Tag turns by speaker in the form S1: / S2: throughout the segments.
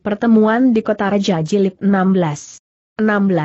S1: Pertemuan di Kota Raja Jilid 16. 16.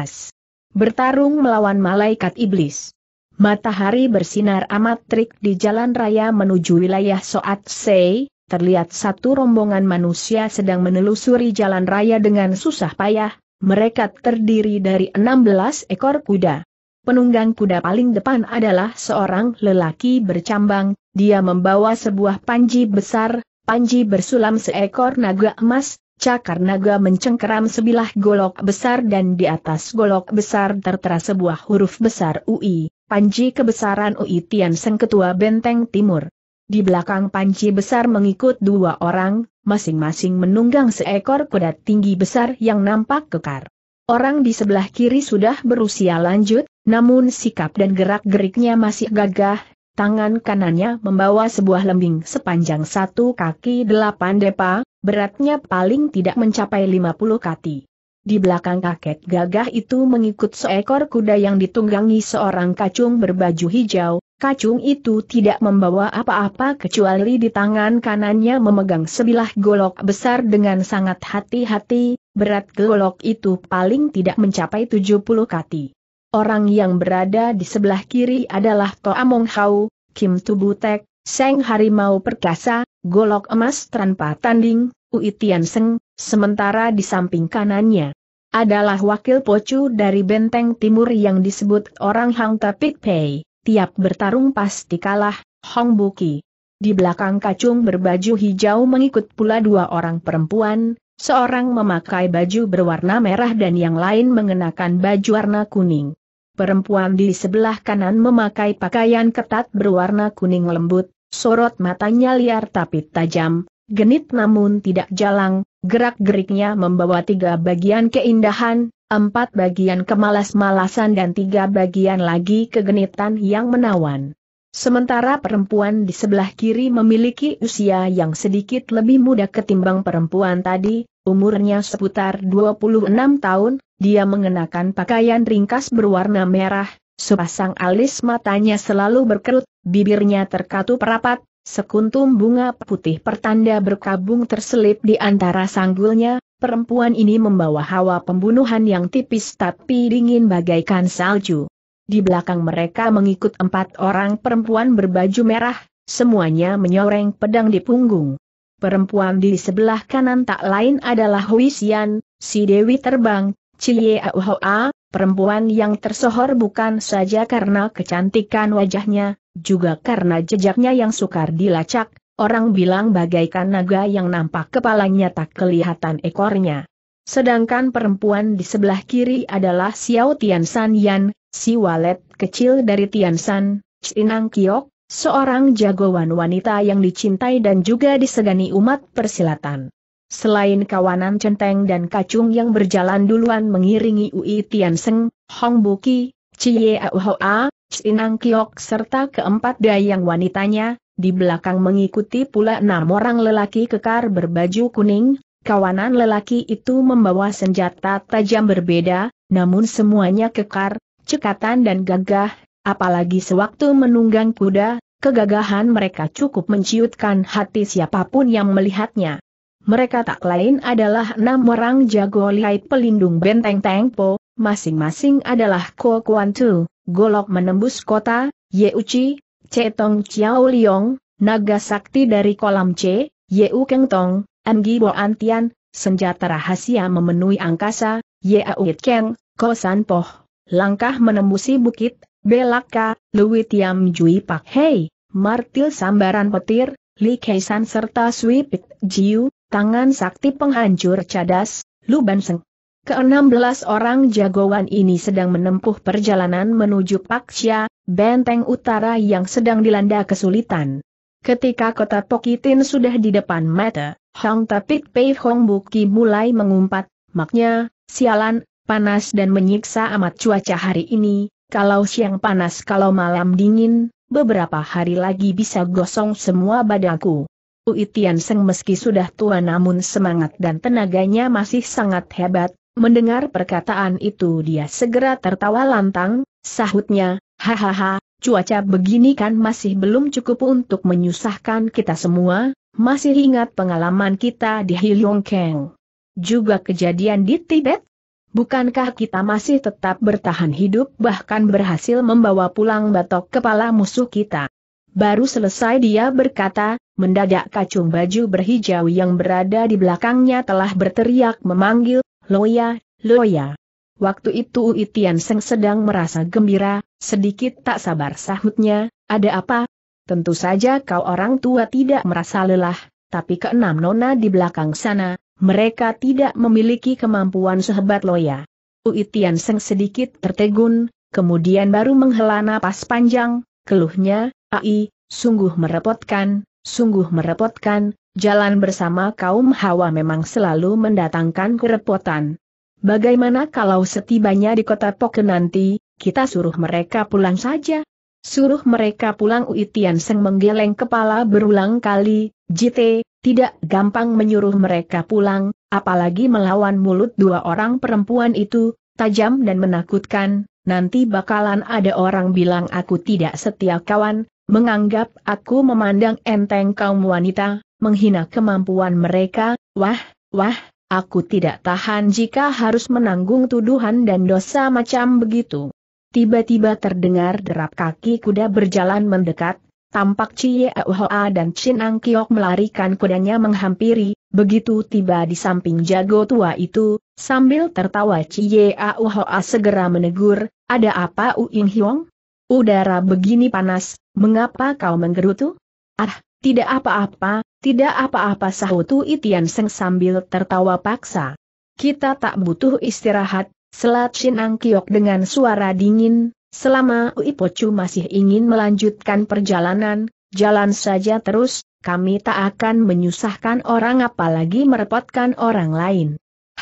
S1: Bertarung melawan malaikat iblis. Matahari bersinar amat terik di jalan raya menuju wilayah Soat Sei, terlihat satu rombongan manusia sedang menelusuri jalan raya dengan susah payah, mereka terdiri dari 16 ekor kuda. Penunggang kuda paling depan adalah seorang lelaki bercambang, dia membawa sebuah panji besar, panji bersulam seekor naga emas, Cakar naga mencengkeram sebilah golok besar dan di atas golok besar tertera sebuah huruf besar UI, Panji kebesaran UI Tian Seng Ketua Benteng Timur. Di belakang panci besar mengikut dua orang, masing-masing menunggang seekor kuda tinggi besar yang nampak kekar. Orang di sebelah kiri sudah berusia lanjut, namun sikap dan gerak-geriknya masih gagah, Tangan kanannya membawa sebuah lembing sepanjang satu kaki delapan depa, beratnya paling tidak mencapai lima puluh kati. Di belakang kakek gagah itu mengikut seekor kuda yang ditunggangi seorang kacung berbaju hijau, kacung itu tidak membawa apa-apa kecuali di tangan kanannya memegang sebilah golok besar dengan sangat hati-hati, berat golok itu paling tidak mencapai 70 kati. Orang yang berada di sebelah kiri adalah Toamong Hau, Kim Tubutek, Seng Harimau Perkasa, Golok Emas tanpa tanding, Ui Tian Seng, sementara di samping kanannya adalah wakil pocu dari benteng timur yang disebut orang Hang Tapik Pei, tiap bertarung pasti kalah, Hong Buki. Di belakang kacung berbaju hijau mengikut pula dua orang perempuan, seorang memakai baju berwarna merah dan yang lain mengenakan baju warna kuning. Perempuan di sebelah kanan memakai pakaian ketat berwarna kuning lembut, sorot matanya liar tapi tajam, genit namun tidak jalang, gerak-geriknya membawa tiga bagian keindahan, empat bagian kemalas-malasan dan tiga bagian lagi kegenitan yang menawan. Sementara perempuan di sebelah kiri memiliki usia yang sedikit lebih muda ketimbang perempuan tadi, umurnya seputar 26 tahun, dia mengenakan pakaian ringkas berwarna merah, sepasang alis matanya selalu berkerut, bibirnya terkatup rapat, sekuntum bunga putih pertanda berkabung terselip di antara sanggulnya, perempuan ini membawa hawa pembunuhan yang tipis tapi dingin bagaikan salju. Di belakang mereka mengikut empat orang perempuan berbaju merah, semuanya menyoreng pedang di punggung. Perempuan di sebelah kanan tak lain adalah Huisian, si Dewi Terbang, Cie Auhoa, perempuan yang tersohor bukan saja karena kecantikan wajahnya, juga karena jejaknya yang sukar dilacak, orang bilang bagaikan naga yang nampak kepalanya tak kelihatan ekornya. Sedangkan perempuan di sebelah kiri adalah Xiao Tian Tiansan Yan, si walet kecil dari Tian Tiansan, Sinang Kiok, seorang jagoan wanita yang dicintai dan juga disegani umat persilatan. Selain kawanan centeng dan kacung yang berjalan duluan mengiringi Ui Tian Seng, Hong Buki, Chie Auhoa, Sinang Kiok serta keempat dayang wanitanya, di belakang mengikuti pula enam orang lelaki kekar berbaju kuning, kawanan lelaki itu membawa senjata tajam berbeda, namun semuanya kekar, cekatan dan gagah, apalagi sewaktu menunggang kuda, kegagahan mereka cukup menciutkan hati siapapun yang melihatnya. Mereka tak lain adalah enam orang jago lihat pelindung benteng Tengpo, masing-masing adalah Ko Kuan Tu, Golok menembus kota, Ye Uci, Cetong Chiao Liong, Naga Sakti dari kolam C, Ye U Keng Tong, Anggi Bo Antian, Senjata Rahasia memenuhi angkasa, Ye Uit Keng, Ko San Poh, Langkah menembusi bukit, Belaka, Lui Tiam Jui Pak Hei, Martil Sambaran Petir, Li Kaisan serta Sui Pik Jiu, tangan sakti penghancur cadas, Lu Banseng. Keenam belas orang jagoan ini sedang menempuh perjalanan menuju Paksia, benteng utara yang sedang dilanda kesulitan. Ketika kota Pokitin sudah di depan mata, Hong Tapik Pei Hong Buki mulai mengumpat, maknya, sialan, panas dan menyiksa amat cuaca hari ini, kalau siang panas kalau malam dingin, beberapa hari lagi bisa gosong semua badaku. Ui Tian Seng meski sudah tua namun semangat dan tenaganya masih sangat hebat, mendengar perkataan itu dia segera tertawa lantang, sahutnya, hahaha, cuaca begini kan masih belum cukup untuk menyusahkan kita semua, masih ingat pengalaman kita di Hilongkeng. Juga kejadian di Tibet? Bukankah kita masih tetap bertahan hidup bahkan berhasil membawa pulang batok kepala musuh kita? Baru selesai dia berkata, Mendadak kacung baju berhijau yang berada di belakangnya telah berteriak memanggil, Loya, Loya. Waktu itu Uitian Seng sedang merasa gembira, sedikit tak sabar sahutnya, ada apa? Tentu saja kau orang tua tidak merasa lelah, tapi keenam nona di belakang sana, mereka tidak memiliki kemampuan sehebat Loya. Uitian Seng sedikit tertegun, kemudian baru menghela napas panjang, keluhnya, ai, sungguh merepotkan, Sungguh merepotkan, jalan bersama kaum hawa memang selalu mendatangkan kerepotan. Bagaimana kalau setibanya di kota Poke nanti, kita suruh mereka pulang saja? Suruh mereka pulang Uitian Tian Seng menggeleng kepala berulang kali, JT, tidak gampang menyuruh mereka pulang, apalagi melawan mulut dua orang perempuan itu, tajam dan menakutkan, nanti bakalan ada orang bilang aku tidak setia kawan, Menganggap aku memandang enteng kaum wanita, menghina kemampuan mereka, wah, wah, aku tidak tahan jika harus menanggung tuduhan dan dosa macam begitu. Tiba-tiba terdengar derap kaki kuda berjalan mendekat, tampak Cie Hoa dan Chin Ang Kiok melarikan kudanya menghampiri, begitu tiba di samping jago tua itu, sambil tertawa Cie Hoa segera menegur, ada apa Uin Hiong? Udara begini panas, mengapa kau menggerutu? Ah, tidak apa-apa, tidak apa-apa sahutu Itian Seng sambil tertawa paksa. Kita tak butuh istirahat, selat Shin Ang Kiok dengan suara dingin, selama Uipocu masih ingin melanjutkan perjalanan, jalan saja terus, kami tak akan menyusahkan orang apalagi merepotkan orang lain.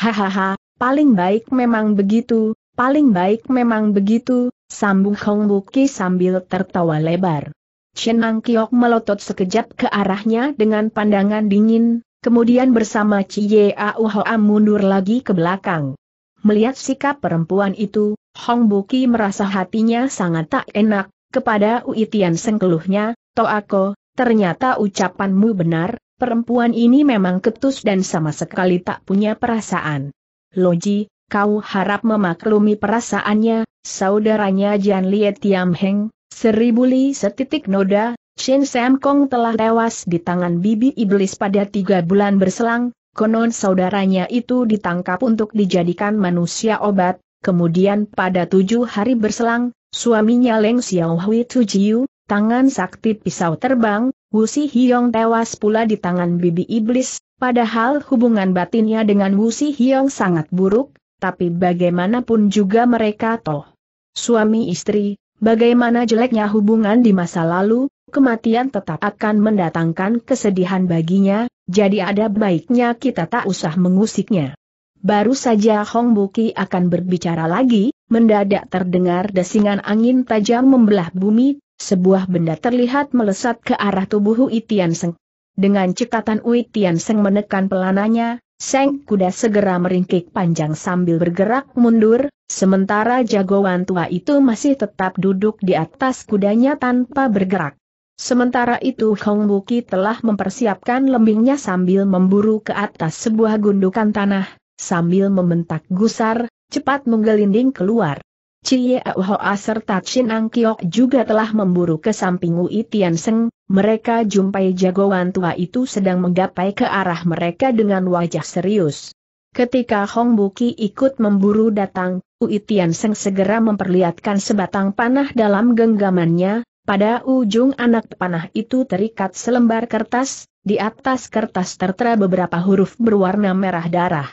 S1: Hahaha, paling baik memang begitu, paling baik memang begitu, sambung Hong Buki sambil tertawa lebar. Chen Ang Kiok melotot sekejap ke arahnya dengan pandangan dingin, kemudian bersama Cie Au Hoa mundur lagi ke belakang. Melihat sikap perempuan itu, Hong Buki merasa hatinya sangat tak enak, kepada Uitian sengkeluhnya, Toako, ternyata ucapanmu benar, perempuan ini memang ketus dan sama sekali tak punya perasaan. Loji, kau harap memaklumi perasaannya, saudaranya Jian Lie Tiam Heng, seribu li setitik noda, Chen Sam Kong telah tewas di tangan bibi iblis pada tiga bulan berselang, konon saudaranya itu ditangkap untuk dijadikan manusia obat, kemudian pada tujuh hari berselang, suaminya Leng Xiao Hui Tujiu, tangan sakti pisau terbang, Wu Si Hiong tewas pula di tangan bibi iblis, padahal hubungan batinnya dengan Wu Si Hiong sangat buruk, tapi bagaimanapun juga mereka toh. Suami istri, bagaimana jeleknya hubungan di masa lalu, kematian tetap akan mendatangkan kesedihan baginya, jadi ada baiknya kita tak usah mengusiknya. Baru saja Hong Buki akan berbicara lagi, mendadak terdengar desingan angin tajam membelah bumi, sebuah benda terlihat melesat ke arah tubuh Hui Tian Seng. Dengan cekatan Hui Tian Seng menekan pelananya, Seng kuda segera meringkik panjang sambil bergerak mundur, sementara jagoan tua itu masih tetap duduk di atas kudanya tanpa bergerak. Sementara itu Hong Buki telah mempersiapkan lembingnya sambil memburu ke atas sebuah gundukan tanah, sambil membentak gusar, cepat menggelinding keluar. Cie Hoa serta Chin Ang Kiok juga telah memburu ke samping Wu Tian Seng, mereka jumpai jagoan tua itu sedang menggapai ke arah mereka dengan wajah serius. Ketika Hong Buki ikut memburu datang, Wu Tian Seng segera memperlihatkan sebatang panah dalam genggamannya, pada ujung anak panah itu terikat selembar kertas, di atas kertas tertera beberapa huruf berwarna merah darah.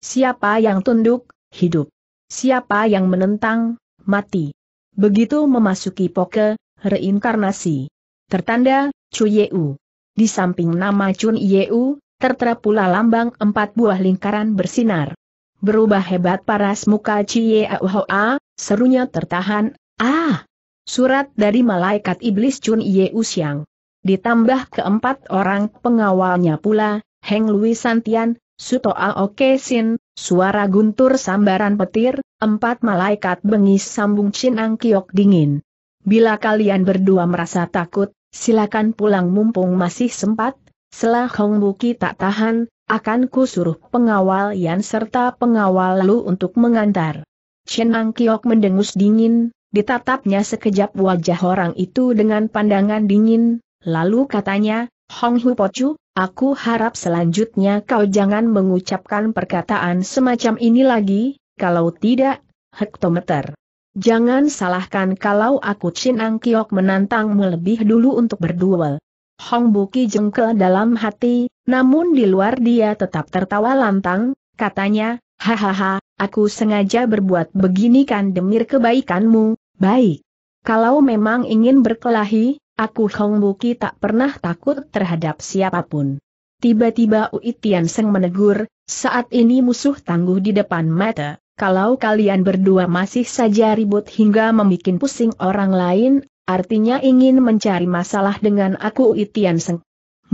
S1: Siapa yang tunduk, hidup siapa yang menentang, mati. Begitu memasuki poke, reinkarnasi. Tertanda, Chu Yeu. Di samping nama Chun Yeu, tertera pula lambang empat buah lingkaran bersinar. Berubah hebat paras muka Cie Hoa, serunya tertahan, ah! Surat dari malaikat iblis Chun Yeu Siang. Ditambah keempat orang pengawalnya pula, Heng Lui Santian, Suto Aoke Sin, Suara guntur sambaran petir, empat malaikat bengis sambung Chin Ang Kiok dingin. Bila kalian berdua merasa takut, silakan pulang mumpung masih sempat, setelah Hong Buki tak tahan, akan ku suruh pengawal Yan serta pengawal Lu untuk mengantar. Chin Ang Kiok mendengus dingin, ditatapnya sekejap wajah orang itu dengan pandangan dingin, lalu katanya, Hong Hu Pocu, aku harap selanjutnya kau jangan mengucapkan perkataan semacam ini lagi, kalau tidak, hektometer. Jangan salahkan kalau aku Chin Ang Kiok menantangmu lebih dulu untuk berduel. Hong Buki jengkel dalam hati, namun di luar dia tetap tertawa lantang, katanya, hahaha, aku sengaja berbuat begini kan demi kebaikanmu, baik. Kalau memang ingin berkelahi, Aku Buki tak pernah takut terhadap siapapun. Tiba-tiba Ui Tian Seng menegur, saat ini musuh tangguh di depan mata, kalau kalian berdua masih saja ribut hingga membuat pusing orang lain, artinya ingin mencari masalah dengan aku Ui Tian Seng.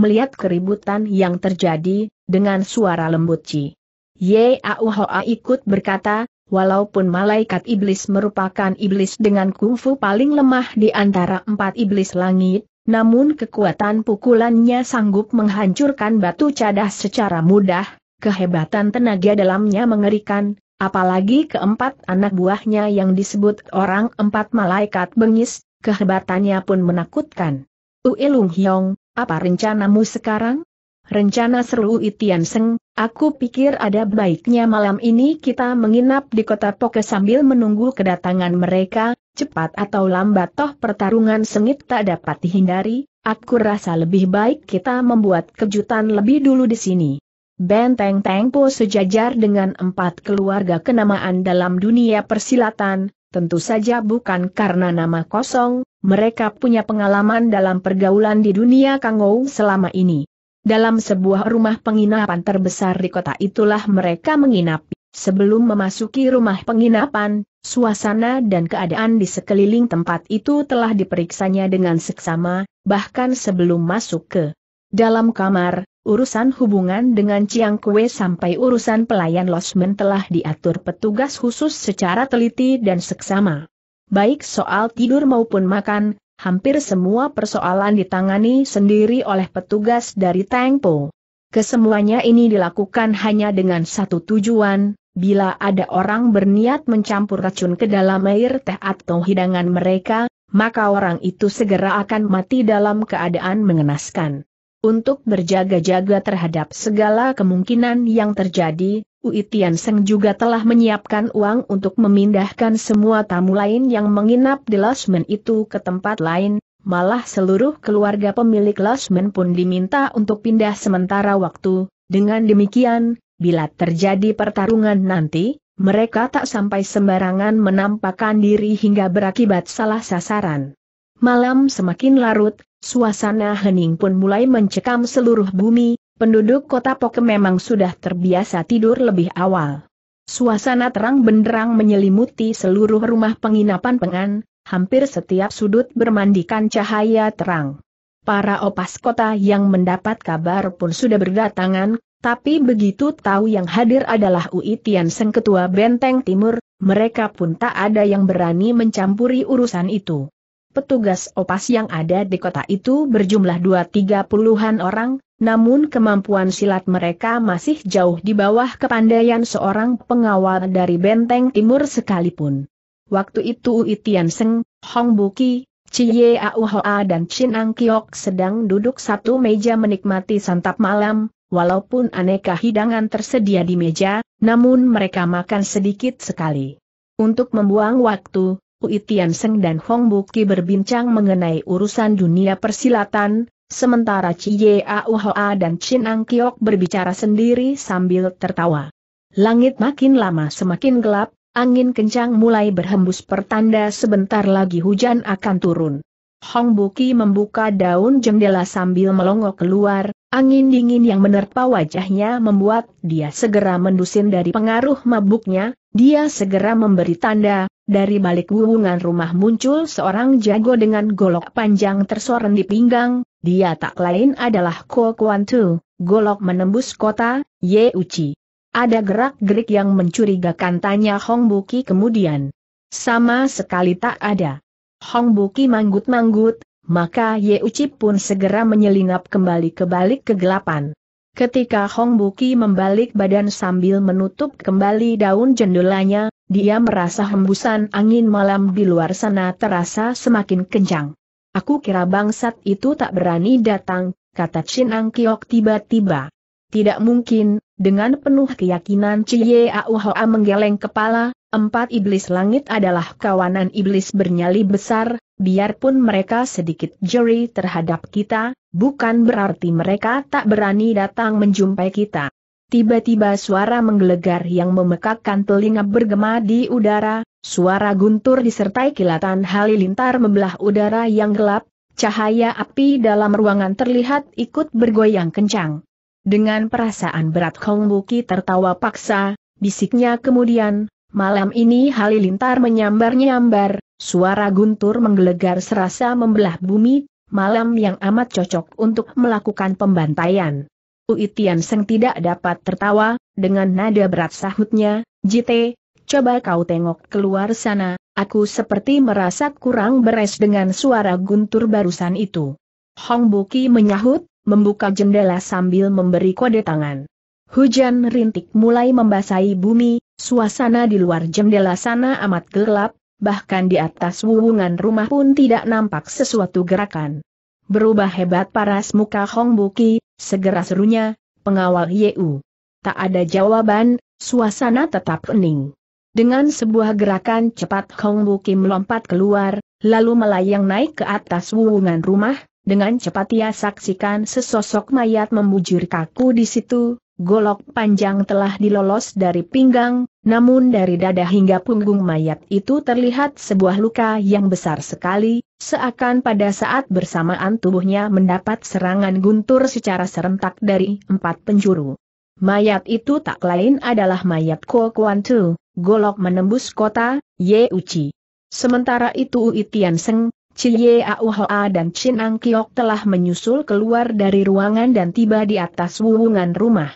S1: Melihat keributan yang terjadi, dengan suara lembut Ci. Ye Auhoa ikut berkata, walaupun malaikat iblis merupakan iblis dengan kungfu paling lemah di antara empat iblis langit, namun kekuatan pukulannya sanggup menghancurkan batu cadah secara mudah, kehebatan tenaga dalamnya mengerikan, apalagi keempat anak buahnya yang disebut orang empat malaikat bengis, kehebatannya pun menakutkan. Ui Lung Hyong, apa rencanamu sekarang? Rencana seru Itian Seng, Aku pikir ada baiknya malam ini kita menginap di kota Poke sambil menunggu kedatangan mereka, cepat atau lambat toh pertarungan sengit tak dapat dihindari, aku rasa lebih baik kita membuat kejutan lebih dulu di sini. Benteng Tengpo sejajar dengan empat keluarga kenamaan dalam dunia persilatan, tentu saja bukan karena nama kosong, mereka punya pengalaman dalam pergaulan di dunia Kangou selama ini. Dalam sebuah rumah penginapan terbesar di kota itulah mereka menginap. Sebelum memasuki rumah penginapan, suasana dan keadaan di sekeliling tempat itu telah diperiksanya dengan seksama, bahkan sebelum masuk ke dalam kamar, urusan hubungan dengan Chiang Kue sampai urusan pelayan losmen telah diatur petugas khusus secara teliti dan seksama. Baik soal tidur maupun makan, hampir semua persoalan ditangani sendiri oleh petugas dari Tengpo. Kesemuanya ini dilakukan hanya dengan satu tujuan, bila ada orang berniat mencampur racun ke dalam air teh atau hidangan mereka, maka orang itu segera akan mati dalam keadaan mengenaskan. Untuk berjaga-jaga terhadap segala kemungkinan yang terjadi, Ui Tian Seng juga telah menyiapkan uang untuk memindahkan semua tamu lain yang menginap di losmen itu ke tempat lain, malah seluruh keluarga pemilik losmen pun diminta untuk pindah sementara waktu. Dengan demikian, bila terjadi pertarungan nanti, mereka tak sampai sembarangan menampakkan diri hingga berakibat salah sasaran. Malam semakin larut, suasana hening pun mulai mencekam seluruh bumi, Penduduk kota Poke memang sudah terbiasa tidur lebih awal. Suasana terang benderang menyelimuti seluruh rumah penginapan pengan, hampir setiap sudut bermandikan cahaya terang. Para opas kota yang mendapat kabar pun sudah berdatangan, tapi begitu tahu yang hadir adalah Ui Tian Seng Ketua Benteng Timur, mereka pun tak ada yang berani mencampuri urusan itu petugas opas yang ada di kota itu berjumlah dua tiga puluhan orang, namun kemampuan silat mereka masih jauh di bawah kepandaian seorang pengawal dari benteng timur sekalipun. Waktu itu Ui Tian Seng, Hong Buki, Cie Auhoa dan Chin Ang Kiok sedang duduk satu meja menikmati santap malam, walaupun aneka hidangan tersedia di meja, namun mereka makan sedikit sekali. Untuk membuang waktu, Ui Tian Seng dan Hong Buki berbincang mengenai urusan dunia persilatan, sementara Cie Hoa dan Chin Ang Kiok berbicara sendiri sambil tertawa. Langit makin lama semakin gelap, angin kencang mulai berhembus pertanda sebentar lagi hujan akan turun. Hong Buki membuka daun jendela sambil melongok keluar, angin dingin yang menerpa wajahnya membuat dia segera mendusin dari pengaruh mabuknya, dia segera memberi tanda, dari balik wuwungan rumah muncul seorang jago dengan golok panjang tersoren di pinggang, dia tak lain adalah Ko Kwan Tu, golok menembus kota, Ye Uchi. Ada gerak-gerik yang mencurigakan tanya Hong Buki kemudian. Sama sekali tak ada. Hong Buki manggut-manggut, maka Ye Uci pun segera menyelinap kembali ke balik kegelapan. Ketika Hong Buki membalik badan sambil menutup kembali daun jendelanya, dia merasa hembusan angin malam di luar sana terasa semakin kencang. Aku kira bangsat itu tak berani datang, kata Chin Ang Kiok tiba-tiba. Tidak mungkin, dengan penuh keyakinan Cie Auhoa menggeleng kepala, empat iblis langit adalah kawanan iblis bernyali besar, biarpun mereka sedikit jeri terhadap kita, bukan berarti mereka tak berani datang menjumpai kita. Tiba-tiba suara menggelegar yang memekakkan telinga bergema di udara, suara guntur disertai kilatan halilintar membelah udara yang gelap, cahaya api dalam ruangan terlihat ikut bergoyang kencang. Dengan perasaan berat Hong Buki tertawa paksa, bisiknya kemudian, malam ini halilintar menyambar-nyambar, suara guntur menggelegar serasa membelah bumi, malam yang amat cocok untuk melakukan pembantaian. Uitian Seng tidak dapat tertawa, dengan nada berat sahutnya, Jite, coba kau tengok keluar sana, aku seperti merasa kurang beres dengan suara guntur barusan itu. Hong Buki menyahut, membuka jendela sambil memberi kode tangan. Hujan rintik mulai membasahi bumi, suasana di luar jendela sana amat gelap, bahkan di atas wuwungan rumah pun tidak nampak sesuatu gerakan. Berubah hebat paras muka Hong Buki, segera serunya, pengawal Yeu. Tak ada jawaban, suasana tetap hening. Dengan sebuah gerakan cepat Hong Buki melompat keluar, lalu melayang naik ke atas wuwungan rumah, dengan cepat ia saksikan sesosok mayat membujur kaku di situ, golok panjang telah dilolos dari pinggang, namun dari dada hingga punggung mayat itu terlihat sebuah luka yang besar sekali, seakan pada saat bersamaan tubuhnya mendapat serangan guntur secara serentak dari empat penjuru. Mayat itu tak lain adalah mayat Ko Kuan Tu, golok menembus kota, Ye Uchi. Sementara itu Uitian Seng, Cie Auhoa dan Chin Ang Kiok telah menyusul keluar dari ruangan dan tiba di atas wuwungan rumah.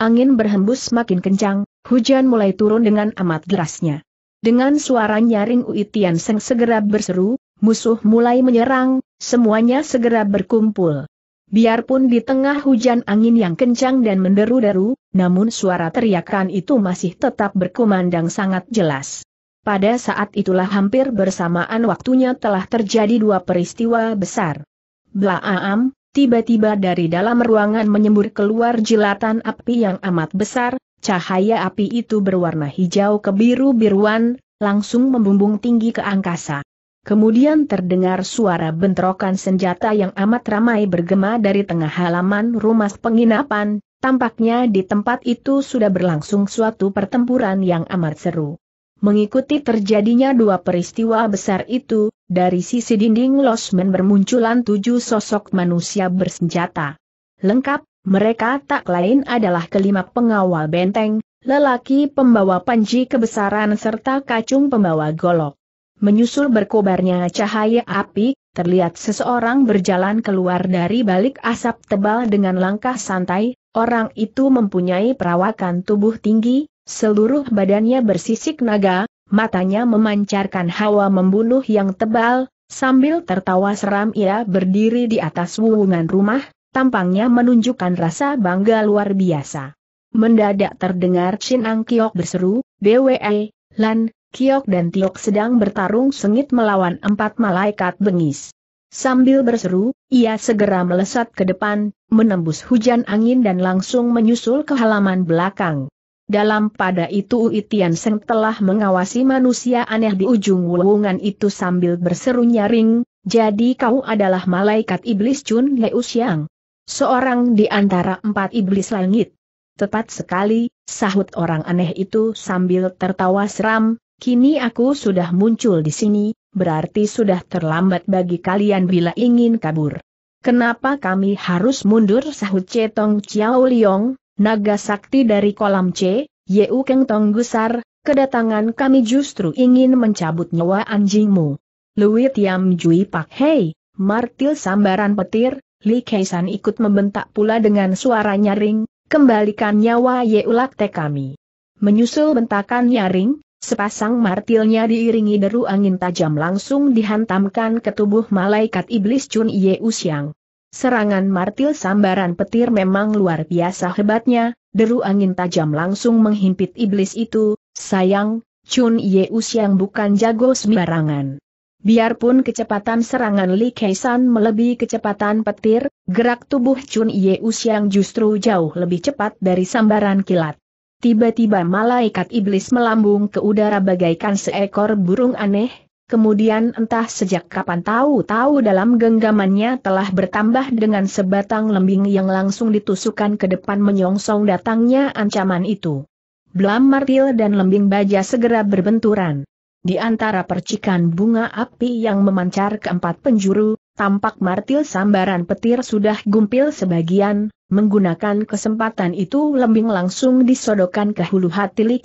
S1: Angin berhembus makin kencang, hujan mulai turun dengan amat derasnya. Dengan suara nyaring Ui Seng segera berseru, musuh mulai menyerang, semuanya segera berkumpul. Biarpun di tengah hujan angin yang kencang dan menderu-deru, namun suara teriakan itu masih tetap berkumandang sangat jelas. Pada saat itulah hampir bersamaan waktunya telah terjadi dua peristiwa besar. Blaam, tiba-tiba dari dalam ruangan menyembur keluar jilatan api yang amat besar, cahaya api itu berwarna hijau kebiru-biruan, langsung membumbung tinggi ke angkasa. Kemudian terdengar suara bentrokan senjata yang amat ramai bergema dari tengah halaman rumah penginapan, tampaknya di tempat itu sudah berlangsung suatu pertempuran yang amat seru. Mengikuti terjadinya dua peristiwa besar itu, dari sisi dinding losmen bermunculan tujuh sosok manusia bersenjata. Lengkap, mereka tak lain adalah kelima pengawal benteng, lelaki pembawa panji kebesaran serta kacung pembawa golok. Menyusul berkobarnya cahaya api, terlihat seseorang berjalan keluar dari balik asap tebal dengan langkah santai, orang itu mempunyai perawakan tubuh tinggi, Seluruh badannya bersisik naga, matanya memancarkan hawa membunuh yang tebal, sambil tertawa seram ia berdiri di atas wuungan rumah, tampangnya menunjukkan rasa bangga luar biasa. Mendadak terdengar Ang Kiok berseru, BWE, Lan, Kiok dan Tiok sedang bertarung sengit melawan empat malaikat bengis. Sambil berseru, ia segera melesat ke depan, menembus hujan angin dan langsung menyusul ke halaman belakang. Dalam pada itu Itian Seng telah mengawasi manusia aneh di ujung wulungan itu sambil berseru nyaring, jadi kau adalah malaikat iblis Chun Leu Xiang. Seorang di antara empat iblis langit. Tepat sekali, sahut orang aneh itu sambil tertawa seram, kini aku sudah muncul di sini, berarti sudah terlambat bagi kalian bila ingin kabur. Kenapa kami harus mundur sahut Cetong Chiao Liong, naga sakti dari kolam C, Yeu Keng Tong Gusar, kedatangan kami justru ingin mencabut nyawa anjingmu. Lui Tiam Jui Pak Hei, martil sambaran petir, Li Kaisan ikut membentak pula dengan suara nyaring, kembalikan nyawa Yeu Lakte kami. Menyusul bentakan nyaring, Sepasang martilnya diiringi deru angin tajam langsung dihantamkan ke tubuh malaikat iblis Chun Yeusiang. Siang. Serangan martil sambaran petir memang luar biasa hebatnya, deru angin tajam langsung menghimpit iblis itu, sayang, Chun Yeus yang bukan jago sembarangan. Biarpun kecepatan serangan Li Kaisan melebihi kecepatan petir, gerak tubuh Chun Yeus yang justru jauh lebih cepat dari sambaran kilat. Tiba-tiba malaikat iblis melambung ke udara bagaikan seekor burung aneh, Kemudian entah sejak kapan tahu-tahu dalam genggamannya telah bertambah dengan sebatang lembing yang langsung ditusukkan ke depan menyongsong datangnya ancaman itu. Blam martil dan lembing baja segera berbenturan. Di antara percikan bunga api yang memancar ke empat penjuru, tampak martil sambaran petir sudah gumpil sebagian, menggunakan kesempatan itu lembing langsung disodokan ke hulu hati Li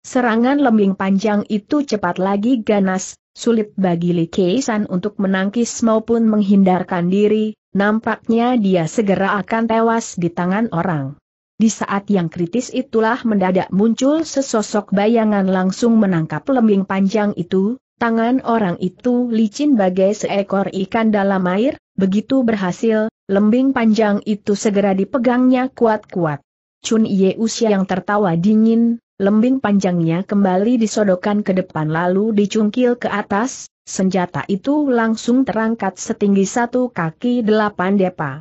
S1: Serangan lembing panjang itu cepat lagi ganas, sulit bagi Li Keisan untuk menangkis maupun menghindarkan diri, nampaknya dia segera akan tewas di tangan orang. Di saat yang kritis itulah mendadak muncul sesosok bayangan langsung menangkap lembing panjang itu, tangan orang itu licin bagai seekor ikan dalam air, begitu berhasil, lembing panjang itu segera dipegangnya kuat-kuat. Chun Ye usia yang tertawa dingin, lembing panjangnya kembali disodokkan ke depan lalu dicungkil ke atas, senjata itu langsung terangkat setinggi satu kaki delapan depa.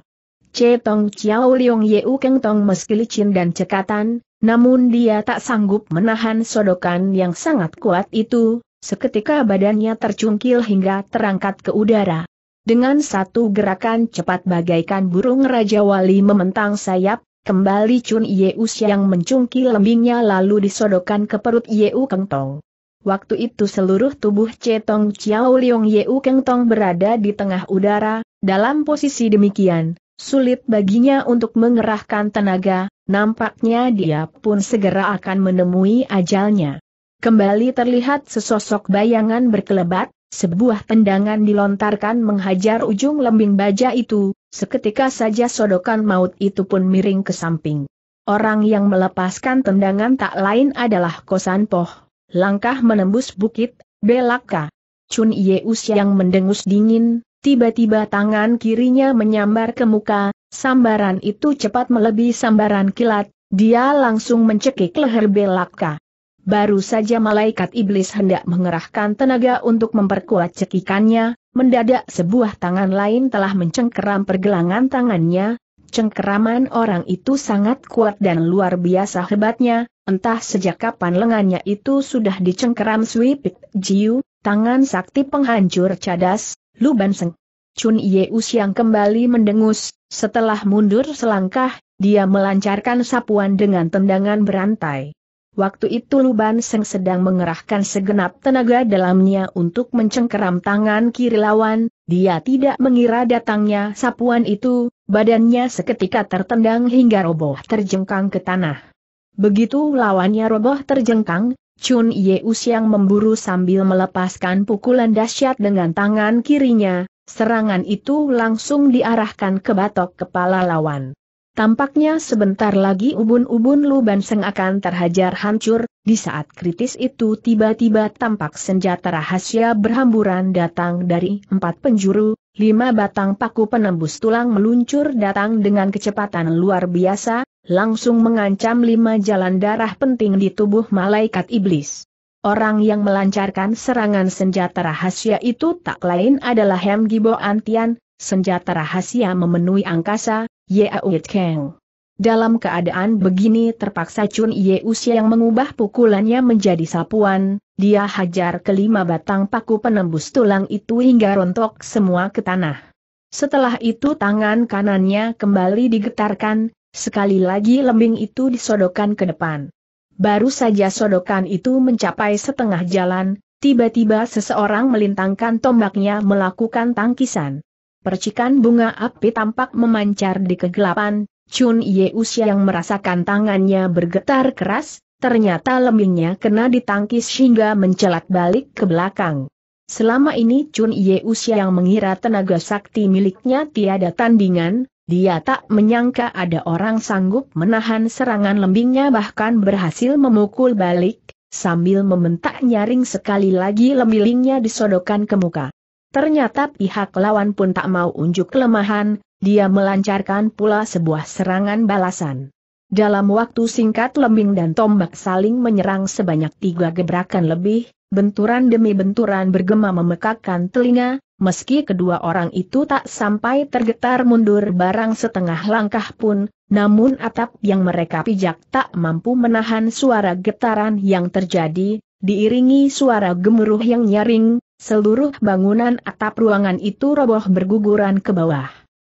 S1: Che Tong Chiao Liong Yeu Keng Tong meski licin dan cekatan, namun dia tak sanggup menahan sodokan yang sangat kuat itu, seketika badannya tercungkil hingga terangkat ke udara. Dengan satu gerakan cepat bagaikan burung Raja Wali mementang sayap, Kembali Chun Yeus yang mencungkil lembingnya lalu disodokkan ke perut Yeu Keng Tong. Waktu itu seluruh tubuh Cetong Chiao Leong Yeu Keng Tong berada di tengah udara, dalam posisi demikian, sulit baginya untuk mengerahkan tenaga, nampaknya dia pun segera akan menemui ajalnya. Kembali terlihat sesosok bayangan berkelebat, sebuah tendangan dilontarkan menghajar ujung lembing baja itu, Seketika saja sodokan maut itu pun miring ke samping. Orang yang melepaskan tendangan tak lain adalah Kosan Poh. Langkah menembus bukit, belaka. Chun Yeus yang mendengus dingin, tiba-tiba tangan kirinya menyambar ke muka, sambaran itu cepat melebihi sambaran kilat, dia langsung mencekik leher belaka. Baru saja malaikat iblis hendak mengerahkan tenaga untuk memperkuat cekikannya, Mendadak sebuah tangan lain telah mencengkeram pergelangan tangannya, cengkeraman orang itu sangat kuat dan luar biasa hebatnya, entah sejak kapan lengannya itu sudah dicengkeram Sui Pik Jiu, tangan sakti penghancur cadas, Lu Banseng. Chun Yeus yang kembali mendengus, setelah mundur selangkah, dia melancarkan sapuan dengan tendangan berantai. Waktu itu Luban Seng sedang mengerahkan segenap tenaga dalamnya untuk mencengkeram tangan kiri lawan, dia tidak mengira datangnya sapuan itu, badannya seketika tertendang hingga roboh terjengkang ke tanah. Begitu lawannya roboh terjengkang, Chun Yeus yang memburu sambil melepaskan pukulan dahsyat dengan tangan kirinya, serangan itu langsung diarahkan ke batok kepala lawan. Tampaknya sebentar lagi ubun-ubun Luban Seng akan terhajar hancur, di saat kritis itu tiba-tiba tampak senjata rahasia berhamburan datang dari empat penjuru, lima batang paku penembus tulang meluncur datang dengan kecepatan luar biasa, langsung mengancam lima jalan darah penting di tubuh malaikat iblis. Orang yang melancarkan serangan senjata rahasia itu tak lain adalah Hem Gibo Antian, senjata rahasia memenuhi angkasa, Yao Kang. Dalam keadaan begini terpaksa Chun Usia yang mengubah pukulannya menjadi sapuan, dia hajar kelima batang paku penembus tulang itu hingga rontok semua ke tanah. Setelah itu tangan kanannya kembali digetarkan, sekali lagi lembing itu disodokkan ke depan. Baru saja sodokan itu mencapai setengah jalan, tiba-tiba seseorang melintangkan tombaknya melakukan tangkisan. Percikan bunga api tampak memancar di kegelapan, Chun Usia yang merasakan tangannya bergetar keras, ternyata lembingnya kena ditangkis hingga mencelat balik ke belakang. Selama ini Chun Usia yang mengira tenaga sakti miliknya tiada tandingan, dia tak menyangka ada orang sanggup menahan serangan lembingnya bahkan berhasil memukul balik, sambil membentak nyaring sekali lagi lembingnya disodokan ke muka. Ternyata pihak lawan pun tak mau unjuk kelemahan, dia melancarkan pula sebuah serangan balasan. Dalam waktu singkat lembing dan tombak saling menyerang sebanyak tiga gebrakan lebih, benturan demi benturan bergema memekakkan telinga, meski kedua orang itu tak sampai tergetar mundur barang setengah langkah pun, namun atap yang mereka pijak tak mampu menahan suara getaran yang terjadi, diiringi suara gemuruh yang nyaring, Seluruh bangunan atap ruangan itu roboh berguguran ke bawah.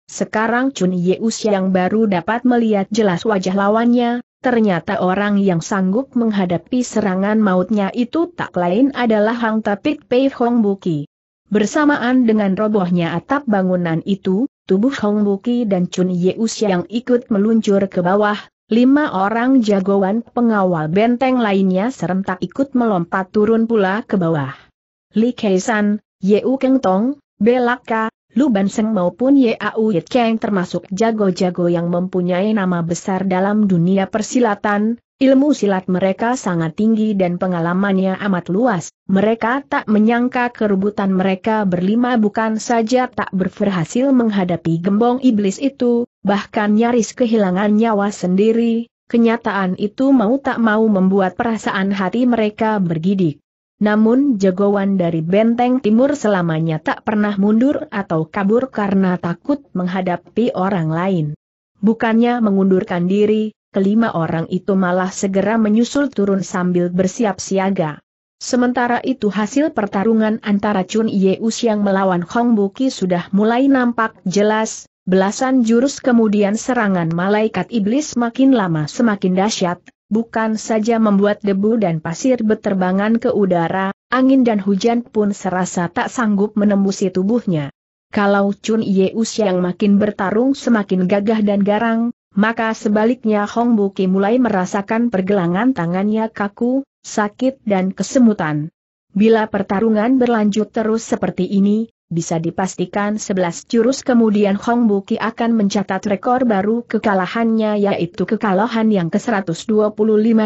S1: Sekarang Chun Yeus yang baru dapat melihat jelas wajah lawannya, ternyata orang yang sanggup menghadapi serangan mautnya itu tak lain adalah Hang Tapit Pei Hong Buki. Bersamaan dengan robohnya atap bangunan itu, tubuh Hong Buki dan Chun Yeus yang ikut meluncur ke bawah, Lima orang jagoan pengawal benteng lainnya serentak ikut melompat turun pula ke bawah. Li Kaisan, U Keng Tong, Belaka, Lu Banseng maupun Ye Au Yit Keng termasuk jago-jago yang mempunyai nama besar dalam dunia persilatan, ilmu silat mereka sangat tinggi dan pengalamannya amat luas, mereka tak menyangka kerubutan mereka berlima bukan saja tak berhasil menghadapi gembong iblis itu, bahkan nyaris kehilangan nyawa sendiri, kenyataan itu mau tak mau membuat perasaan hati mereka bergidik. Namun jagoan dari benteng timur selamanya tak pernah mundur atau kabur karena takut menghadapi orang lain. Bukannya mengundurkan diri, kelima orang itu malah segera menyusul turun sambil bersiap siaga. Sementara itu hasil pertarungan antara Chun Yeus yang melawan Hong Buki sudah mulai nampak jelas, belasan jurus kemudian serangan malaikat iblis makin lama semakin dahsyat, bukan saja membuat debu dan pasir beterbangan ke udara, angin dan hujan pun serasa tak sanggup menembusi tubuhnya. Kalau Chun Yeus yang makin bertarung semakin gagah dan garang, maka sebaliknya Hong Buki mulai merasakan pergelangan tangannya kaku, sakit dan kesemutan. Bila pertarungan berlanjut terus seperti ini, bisa dipastikan 11 jurus kemudian Hong Buki akan mencatat rekor baru kekalahannya yaitu kekalahan yang ke-125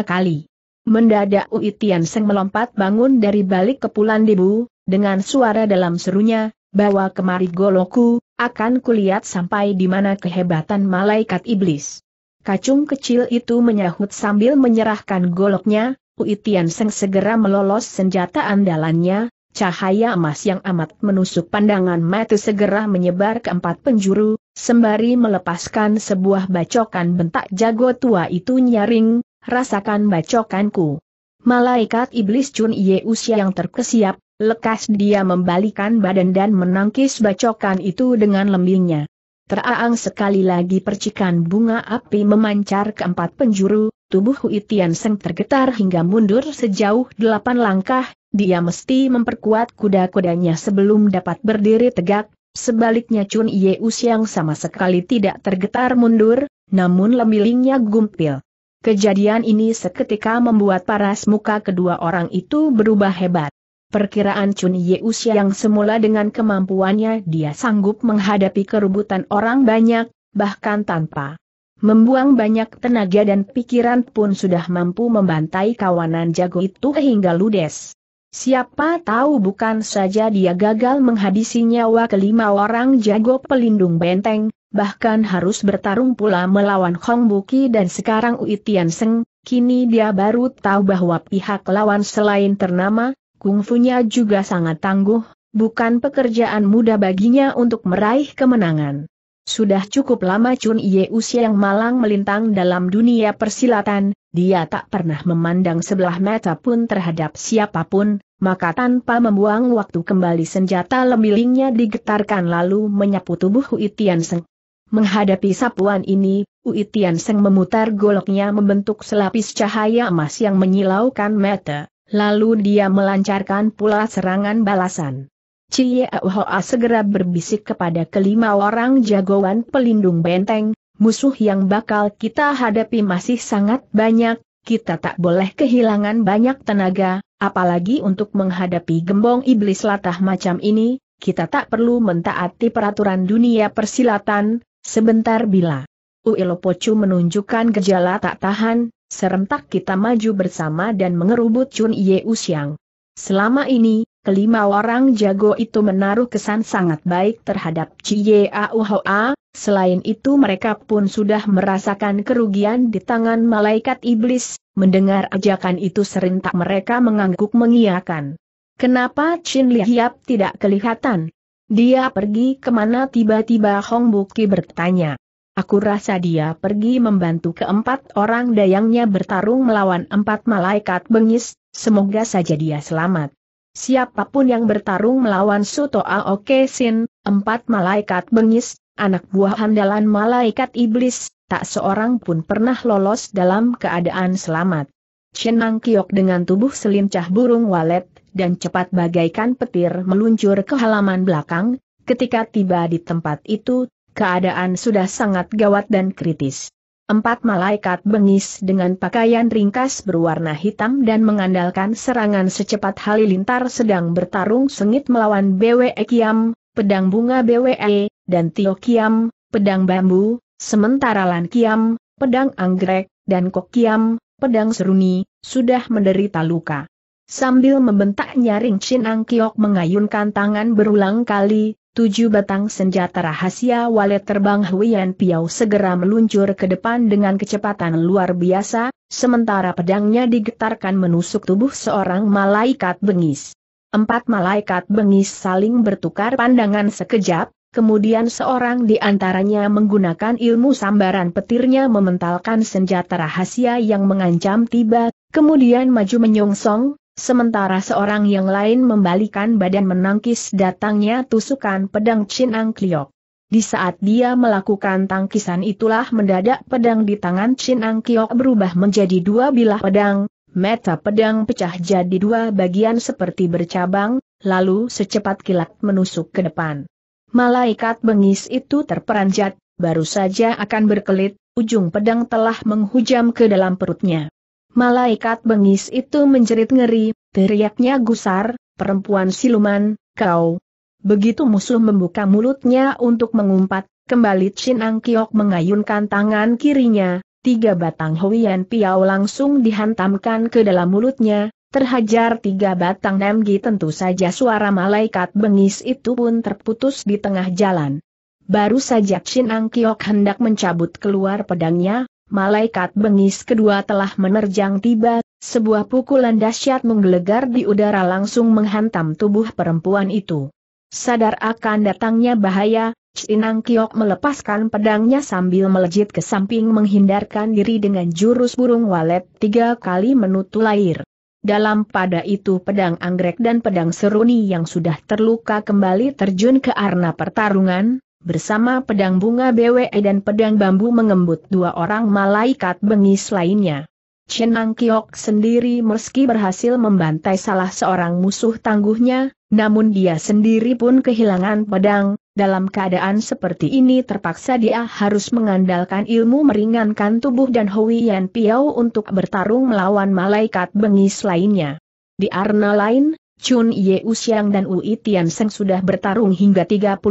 S1: kali. Mendadak Ui Tian Seng melompat bangun dari balik kepulan debu, dengan suara dalam serunya, bawa kemari goloku, akan kulihat sampai di mana kehebatan malaikat iblis. Kacung kecil itu menyahut sambil menyerahkan goloknya, Ui Tian Seng segera melolos senjata andalannya, Cahaya emas yang amat menusuk pandangan mata segera menyebar ke empat penjuru, sembari melepaskan sebuah bacokan bentak jago tua itu nyaring, rasakan bacokanku. Malaikat iblis Chun Ye usia yang terkesiap, lekas dia membalikan badan dan menangkis bacokan itu dengan lembingnya. Teraang sekali lagi percikan bunga api memancar ke empat penjuru, Tubuh Hui Tian Seng tergetar hingga mundur sejauh delapan langkah, dia mesti memperkuat kuda-kudanya sebelum dapat berdiri tegak, sebaliknya Chun Ye Usiang sama sekali tidak tergetar mundur, namun lemilingnya gumpil. Kejadian ini seketika membuat paras muka kedua orang itu berubah hebat. Perkiraan Chun Ye yang semula dengan kemampuannya dia sanggup menghadapi kerubutan orang banyak, bahkan tanpa Membuang banyak tenaga dan pikiran pun sudah mampu membantai kawanan jago itu hingga ludes. Siapa tahu bukan saja dia gagal menghabisi nyawa kelima orang jago pelindung benteng, bahkan harus bertarung pula melawan Hong Buki dan sekarang Ui Tian Seng, kini dia baru tahu bahwa pihak lawan selain ternama, kungfunya juga sangat tangguh, bukan pekerjaan mudah baginya untuk meraih kemenangan. Sudah cukup lama Chun usia yang malang melintang dalam dunia persilatan, dia tak pernah memandang sebelah mata pun terhadap siapapun, maka tanpa membuang waktu kembali senjata lemilingnya digetarkan lalu menyapu tubuh Hui Tian Seng. Menghadapi sapuan ini, Hui Tian Seng memutar goloknya membentuk selapis cahaya emas yang menyilaukan mata, lalu dia melancarkan pula serangan balasan. Cie Hoa segera berbisik kepada kelima orang jagoan pelindung benteng, musuh yang bakal kita hadapi masih sangat banyak, kita tak boleh kehilangan banyak tenaga, apalagi untuk menghadapi gembong iblis latah macam ini, kita tak perlu mentaati peraturan dunia persilatan, sebentar bila. Uilopocu menunjukkan gejala tak tahan, serentak kita maju bersama dan mengerubut Chun Ye Usiang. Selama ini, Kelima orang jago itu menaruh kesan sangat baik terhadap Cie Auhoa, selain itu mereka pun sudah merasakan kerugian di tangan malaikat iblis, mendengar ajakan itu serentak mereka mengangguk mengiakan. Kenapa Chin Lihiap tidak kelihatan? Dia pergi kemana tiba-tiba Hong Buki bertanya. Aku rasa dia pergi membantu keempat orang dayangnya bertarung melawan empat malaikat bengis, semoga saja dia selamat. Siapapun yang bertarung melawan Suto Aoke Sin, empat malaikat bengis, anak buah handalan malaikat iblis, tak seorang pun pernah lolos dalam keadaan selamat. Shenang Kiok dengan tubuh selincah burung walet, dan cepat bagaikan petir meluncur ke halaman belakang, ketika tiba di tempat itu, keadaan sudah sangat gawat dan kritis. Empat malaikat bengis dengan pakaian ringkas berwarna hitam dan mengandalkan serangan secepat halilintar sedang bertarung sengit melawan BWE Kiam, pedang bunga BWE, e, dan Tio Kiam, pedang bambu, sementara Lan Kiam, pedang anggrek, dan Kok Kiam, pedang seruni, sudah menderita luka. Sambil membentak nyaring Chin Ang Kiok mengayunkan tangan berulang kali, tujuh batang senjata rahasia walet terbang Huyen Piao segera meluncur ke depan dengan kecepatan luar biasa, sementara pedangnya digetarkan menusuk tubuh seorang malaikat bengis. Empat malaikat bengis saling bertukar pandangan sekejap, kemudian seorang di antaranya menggunakan ilmu sambaran petirnya mementalkan senjata rahasia yang mengancam tiba, kemudian maju menyongsong, Sementara seorang yang lain membalikan badan menangkis datangnya tusukan pedang Chin Ang Kiok. Di saat dia melakukan tangkisan itulah mendadak pedang di tangan Chin Ang Kiok berubah menjadi dua bilah pedang, Meta pedang pecah jadi dua bagian seperti bercabang, lalu secepat kilat menusuk ke depan. Malaikat bengis itu terperanjat, baru saja akan berkelit, ujung pedang telah menghujam ke dalam perutnya. Malaikat bengis itu menjerit ngeri, teriaknya gusar, perempuan siluman, kau. Begitu musuh membuka mulutnya untuk mengumpat, kembali Chin Ang Kiok mengayunkan tangan kirinya, tiga batang Hoian Piao langsung dihantamkan ke dalam mulutnya, terhajar tiga batang Namgi tentu saja suara malaikat bengis itu pun terputus di tengah jalan. Baru saja Chin Ang Kiok hendak mencabut keluar pedangnya, Malaikat bengis kedua telah menerjang tiba, sebuah pukulan dahsyat menggelegar di udara langsung menghantam tubuh perempuan itu. Sadar akan datangnya bahaya, Inang Kiok melepaskan pedangnya sambil melejit ke samping menghindarkan diri dengan jurus burung walet tiga kali menutul air. Dalam pada itu pedang anggrek dan pedang seruni yang sudah terluka kembali terjun ke arena pertarungan, bersama pedang bunga BWE dan pedang bambu mengembut dua orang malaikat bengis lainnya. Chen Angkyok Kiok sendiri meski berhasil membantai salah seorang musuh tangguhnya, namun dia sendiri pun kehilangan pedang, dalam keadaan seperti ini terpaksa dia harus mengandalkan ilmu meringankan tubuh dan Hui Yan Piao untuk bertarung melawan malaikat bengis lainnya. Di arna lain, Chun Ye Usiang dan Ui Tian Seng sudah bertarung hingga 34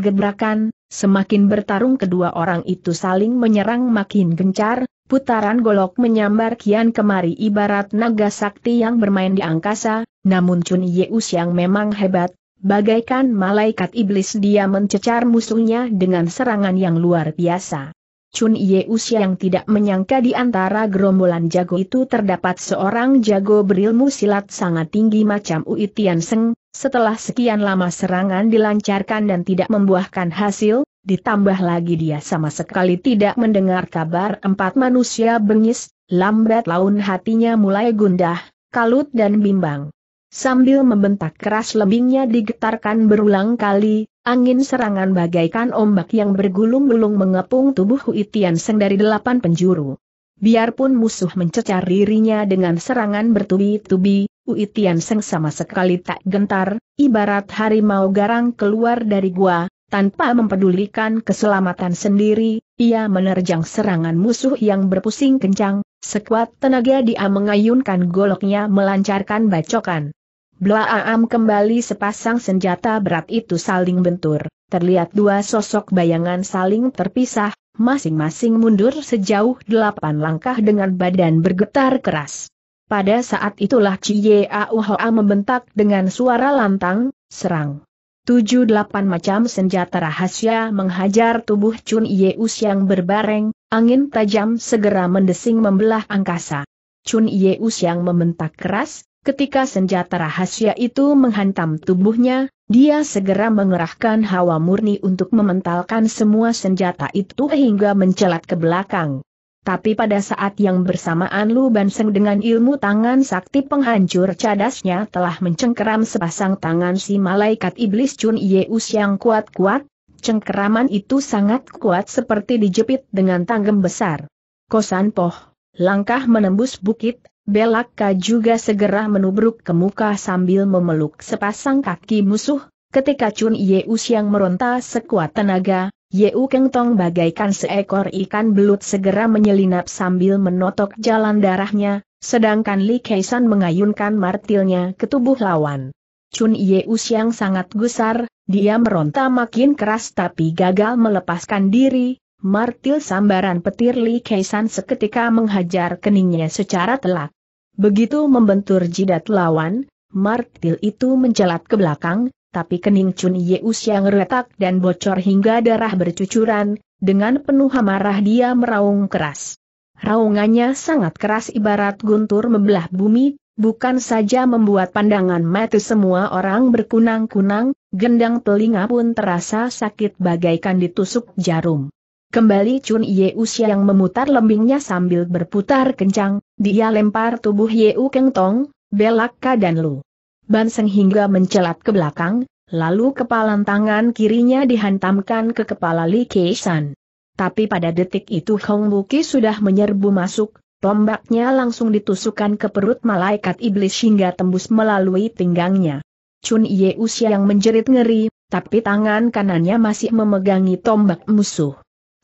S1: gebrakan, semakin bertarung kedua orang itu saling menyerang makin gencar, putaran golok menyambar kian kemari ibarat naga sakti yang bermain di angkasa, namun Chun Ye Usiang memang hebat, bagaikan malaikat iblis dia mencecar musuhnya dengan serangan yang luar biasa. Chun Yeus yang tidak menyangka di antara gerombolan jago itu terdapat seorang jago berilmu silat sangat tinggi macam Ui Tian Seng, setelah sekian lama serangan dilancarkan dan tidak membuahkan hasil, ditambah lagi dia sama sekali tidak mendengar kabar empat manusia bengis, lambat laun hatinya mulai gundah, kalut dan bimbang. Sambil membentak keras lebingnya digetarkan berulang kali, angin serangan bagaikan ombak yang bergulung-gulung mengepung tubuh Hui Tian Seng dari delapan penjuru. Biarpun musuh mencecar dirinya dengan serangan bertubi-tubi, Hui Tian Seng sama sekali tak gentar, ibarat harimau garang keluar dari gua, tanpa mempedulikan keselamatan sendiri, ia menerjang serangan musuh yang berpusing kencang, Sekuat tenaga dia mengayunkan goloknya melancarkan bacokan. Blaam kembali sepasang senjata berat itu saling bentur, terlihat dua sosok bayangan saling terpisah, masing-masing mundur sejauh delapan langkah dengan badan bergetar keras. Pada saat itulah Cie Auhoa membentak dengan suara lantang, serang. Tujuh delapan macam senjata rahasia menghajar tubuh Chun Yeus yang berbareng, angin tajam segera mendesing membelah angkasa. Chun Yeus yang membentak keras, Ketika senjata rahasia itu menghantam tubuhnya, dia segera mengerahkan hawa murni untuk mementalkan semua senjata itu hingga mencelat ke belakang. Tapi pada saat yang bersamaan Lu Banseng dengan ilmu tangan sakti penghancur cadasnya telah mencengkeram sepasang tangan si malaikat iblis Chun Yeus yang kuat-kuat, cengkeraman itu sangat kuat seperti dijepit dengan tanggem besar. Kosan Poh, langkah menembus bukit, Belaka juga segera menubruk ke muka sambil memeluk sepasang kaki musuh, ketika Chun Yeus yang meronta sekuat tenaga, Yeu Keng Tong bagaikan seekor ikan belut segera menyelinap sambil menotok jalan darahnya, sedangkan Li Kaisan mengayunkan martilnya ke tubuh lawan. Chun Yeus yang sangat gusar, dia meronta makin keras tapi gagal melepaskan diri, martil sambaran petir Li Kaisan seketika menghajar keningnya secara telak. Begitu membentur jidat lawan, martil itu mencelat ke belakang, tapi kening Chun Yeus yang retak dan bocor hingga darah bercucuran, dengan penuh amarah dia meraung keras. Raungannya sangat keras ibarat guntur membelah bumi, bukan saja membuat pandangan mata semua orang berkunang-kunang, gendang telinga pun terasa sakit bagaikan ditusuk jarum. Kembali Chun Yeus yang memutar lembingnya sambil berputar kencang, dia lempar tubuh Yeu Keng Tong, Belaka dan Lu. Banseng hingga mencelat ke belakang, lalu kepalan tangan kirinya dihantamkan ke kepala Li Keishan. Tapi pada detik itu Hong Buki sudah menyerbu masuk, tombaknya langsung ditusukkan ke perut malaikat iblis hingga tembus melalui pinggangnya. Chun Yeus yang menjerit ngeri, tapi tangan kanannya masih memegangi tombak musuh.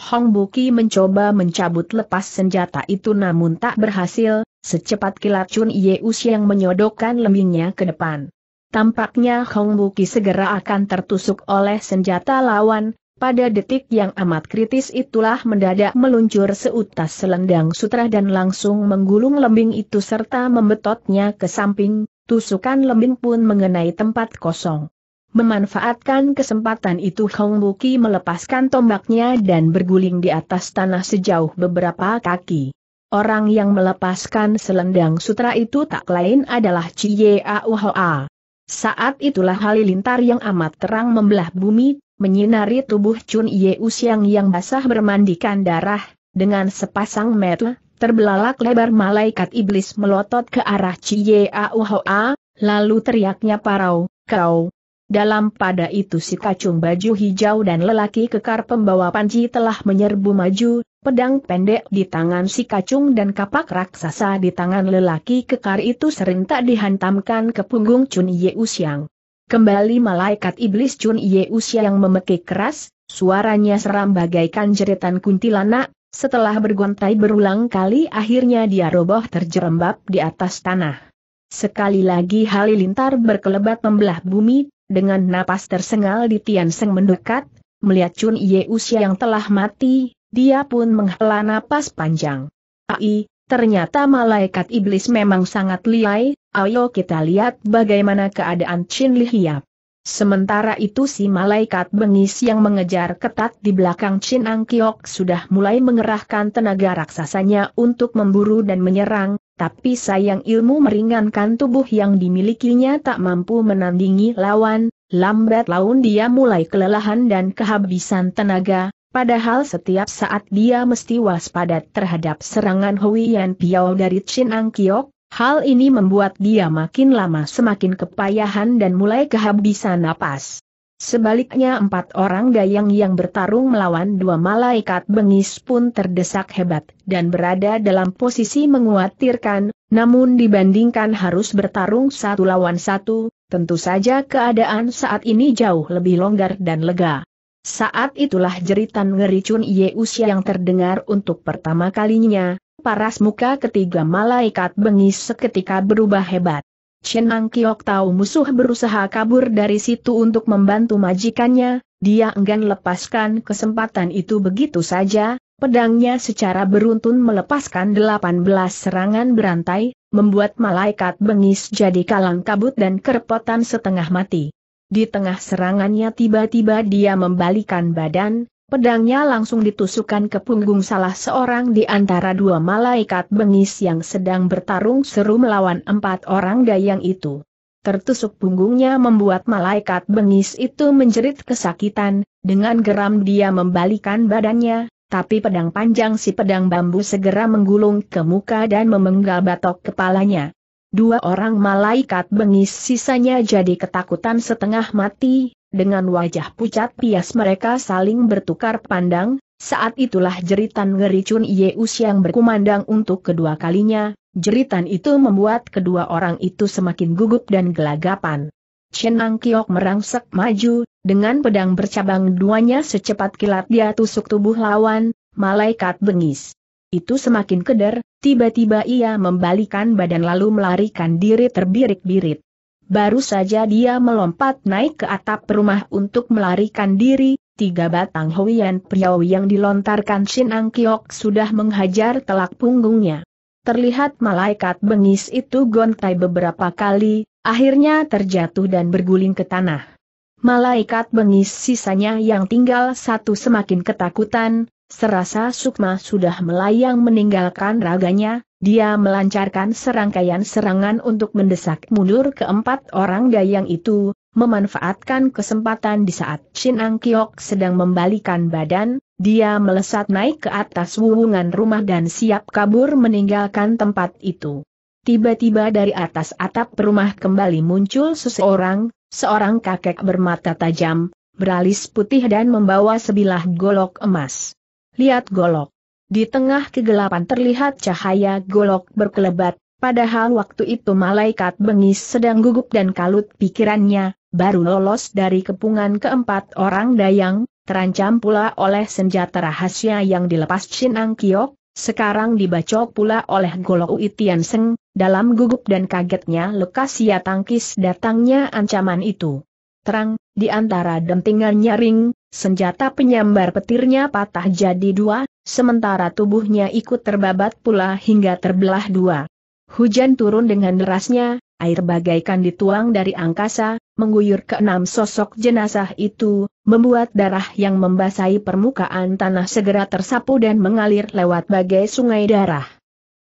S1: Hong Buki mencoba mencabut lepas senjata itu namun tak berhasil, secepat kilat Chun Ye yang menyodokkan lembingnya ke depan. Tampaknya Hong Buki segera akan tertusuk oleh senjata lawan, pada detik yang amat kritis itulah mendadak meluncur seutas selendang sutra dan langsung menggulung lembing itu serta membetotnya ke samping, tusukan lembing pun mengenai tempat kosong. Memanfaatkan kesempatan itu Hong Buki melepaskan tombaknya dan berguling di atas tanah sejauh beberapa kaki. Orang yang melepaskan selendang sutra itu tak lain adalah Cie Auhoa. Saat itulah halilintar yang amat terang membelah bumi, menyinari tubuh Chun Ye Usiang yang basah bermandikan darah, dengan sepasang mata, terbelalak lebar malaikat iblis melotot ke arah Cie Auhoa, lalu teriaknya parau, kau, dalam pada itu si kacung baju hijau dan lelaki kekar pembawa panci telah menyerbu maju, pedang pendek di tangan si kacung dan kapak raksasa di tangan lelaki kekar itu serentak dihantamkan ke punggung Chun Ye Usiang. Kembali malaikat iblis Chun Ye Usiang memekik keras, suaranya seram bagaikan jeritan kuntilanak, setelah bergontai berulang kali akhirnya dia roboh terjerembab di atas tanah. Sekali lagi Halilintar berkelebat membelah bumi, dengan napas tersengal di Tian Seng mendekat, melihat Chun Ye usia yang telah mati, dia pun menghela napas panjang. Ai, ternyata malaikat iblis memang sangat liai, ayo kita lihat bagaimana keadaan Chin Li Hiap. Sementara itu si malaikat bengis yang mengejar ketat di belakang Chin Ang Kiok sudah mulai mengerahkan tenaga raksasanya untuk memburu dan menyerang, tapi sayang ilmu meringankan tubuh yang dimilikinya tak mampu menandingi lawan, lambat laun dia mulai kelelahan dan kehabisan tenaga, padahal setiap saat dia mesti waspada terhadap serangan Hui Yan Piao dari Chin Ang Kiok, Hal ini membuat dia makin lama semakin kepayahan dan mulai kehabisan napas. Sebaliknya empat orang dayang yang bertarung melawan dua malaikat bengis pun terdesak hebat dan berada dalam posisi menguatirkan, namun dibandingkan harus bertarung satu lawan satu, tentu saja keadaan saat ini jauh lebih longgar dan lega. Saat itulah jeritan ngeri Chun Ye Usia yang terdengar untuk pertama kalinya, Paras muka ketiga malaikat bengis seketika berubah hebat. Chen Ang Kiok tahu musuh berusaha kabur dari situ untuk membantu majikannya, dia enggan lepaskan kesempatan itu begitu saja, pedangnya secara beruntun melepaskan 18 serangan berantai, membuat malaikat bengis jadi kalang kabut dan kerepotan setengah mati. Di tengah serangannya tiba-tiba dia membalikan badan, Pedangnya langsung ditusukkan ke punggung salah seorang di antara dua malaikat bengis yang sedang bertarung seru melawan empat orang dayang itu. Tertusuk punggungnya membuat malaikat bengis itu menjerit kesakitan, dengan geram dia membalikan badannya, tapi pedang panjang si pedang bambu segera menggulung ke muka dan memenggal batok kepalanya. Dua orang malaikat bengis sisanya jadi ketakutan setengah mati, dengan wajah pucat pias mereka saling bertukar pandang, saat itulah jeritan ngeri Chun Yeus yang berkumandang untuk kedua kalinya, jeritan itu membuat kedua orang itu semakin gugup dan gelagapan. Chen Ang Kiok merangsek maju, dengan pedang bercabang duanya secepat kilat dia tusuk tubuh lawan, malaikat bengis. Itu semakin keder, tiba-tiba ia membalikan badan lalu melarikan diri terbirik-birit. Baru saja dia melompat naik ke atap rumah untuk melarikan diri, tiga batang Hoian Priau yang dilontarkan Shin Ang Kiok sudah menghajar telak punggungnya. Terlihat malaikat bengis itu gontai beberapa kali, akhirnya terjatuh dan berguling ke tanah. Malaikat bengis sisanya yang tinggal satu semakin ketakutan, Serasa Sukma sudah melayang meninggalkan raganya, dia melancarkan serangkaian serangan untuk mendesak mundur keempat orang dayang itu, memanfaatkan kesempatan di saat Shin Ang Kiok sedang membalikan badan, dia melesat naik ke atas wuwungan rumah dan siap kabur meninggalkan tempat itu. Tiba-tiba dari atas atap rumah kembali muncul seseorang, seorang kakek bermata tajam, beralis putih dan membawa sebilah golok emas lihat golok. Di tengah kegelapan terlihat cahaya golok berkelebat, padahal waktu itu malaikat bengis sedang gugup dan kalut pikirannya, baru lolos dari kepungan keempat orang dayang, terancam pula oleh senjata rahasia yang dilepas Shin Ang Kiok, sekarang dibacok pula oleh Golok Uitianseng. Seng, dalam gugup dan kagetnya lekas ia tangkis datangnya ancaman itu. Terang, di antara dentingan nyaring, Senjata penyambar petirnya patah jadi dua, sementara tubuhnya ikut terbabat pula hingga terbelah dua. Hujan turun dengan derasnya, air bagaikan dituang dari angkasa, mengguyur enam sosok jenazah itu, membuat darah yang membasahi permukaan tanah segera tersapu dan mengalir lewat bagai sungai darah.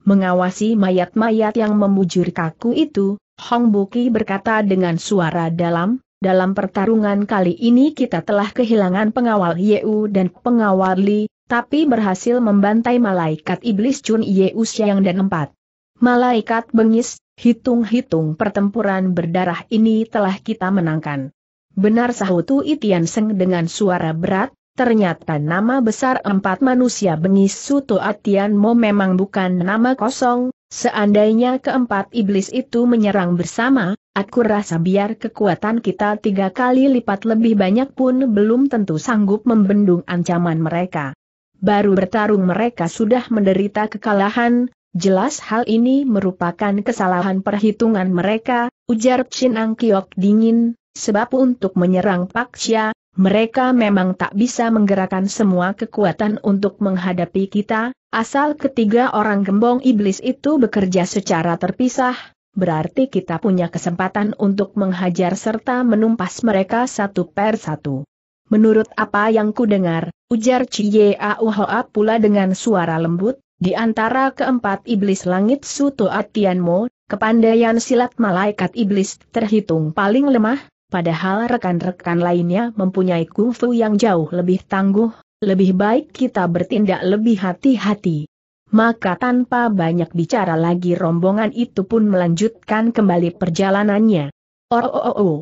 S1: Mengawasi mayat-mayat yang membujur kaku itu, Hong Buki berkata dengan suara dalam, dalam pertarungan kali ini kita telah kehilangan pengawal Yeu dan pengawal Li, tapi berhasil membantai malaikat iblis Chun Yeu Xiang dan empat. Malaikat bengis, hitung-hitung pertempuran berdarah ini telah kita menangkan. Benar sahutu Itian Seng dengan suara berat, Ternyata nama besar empat manusia bengis Suto Atianmo memang bukan nama kosong, seandainya keempat iblis itu menyerang bersama, Aku rasa biar kekuatan kita tiga kali lipat lebih banyak pun belum tentu sanggup membendung ancaman mereka. Baru bertarung mereka sudah menderita kekalahan, jelas hal ini merupakan kesalahan perhitungan mereka, ujar Chin Ang Kiok dingin, sebab untuk menyerang Xia, mereka memang tak bisa menggerakkan semua kekuatan untuk menghadapi kita, asal ketiga orang gembong iblis itu bekerja secara terpisah, berarti kita punya kesempatan untuk menghajar serta menumpas mereka satu per satu. Menurut apa yang kudengar, ujar Cie Auhoa pula dengan suara lembut, di antara keempat iblis langit Suto Atianmo, kepandaian silat malaikat iblis terhitung paling lemah, padahal rekan-rekan lainnya mempunyai kungfu yang jauh lebih tangguh, lebih baik kita bertindak lebih hati-hati maka tanpa banyak bicara lagi rombongan itu pun melanjutkan kembali perjalanannya. Oh, oh, oh, oh.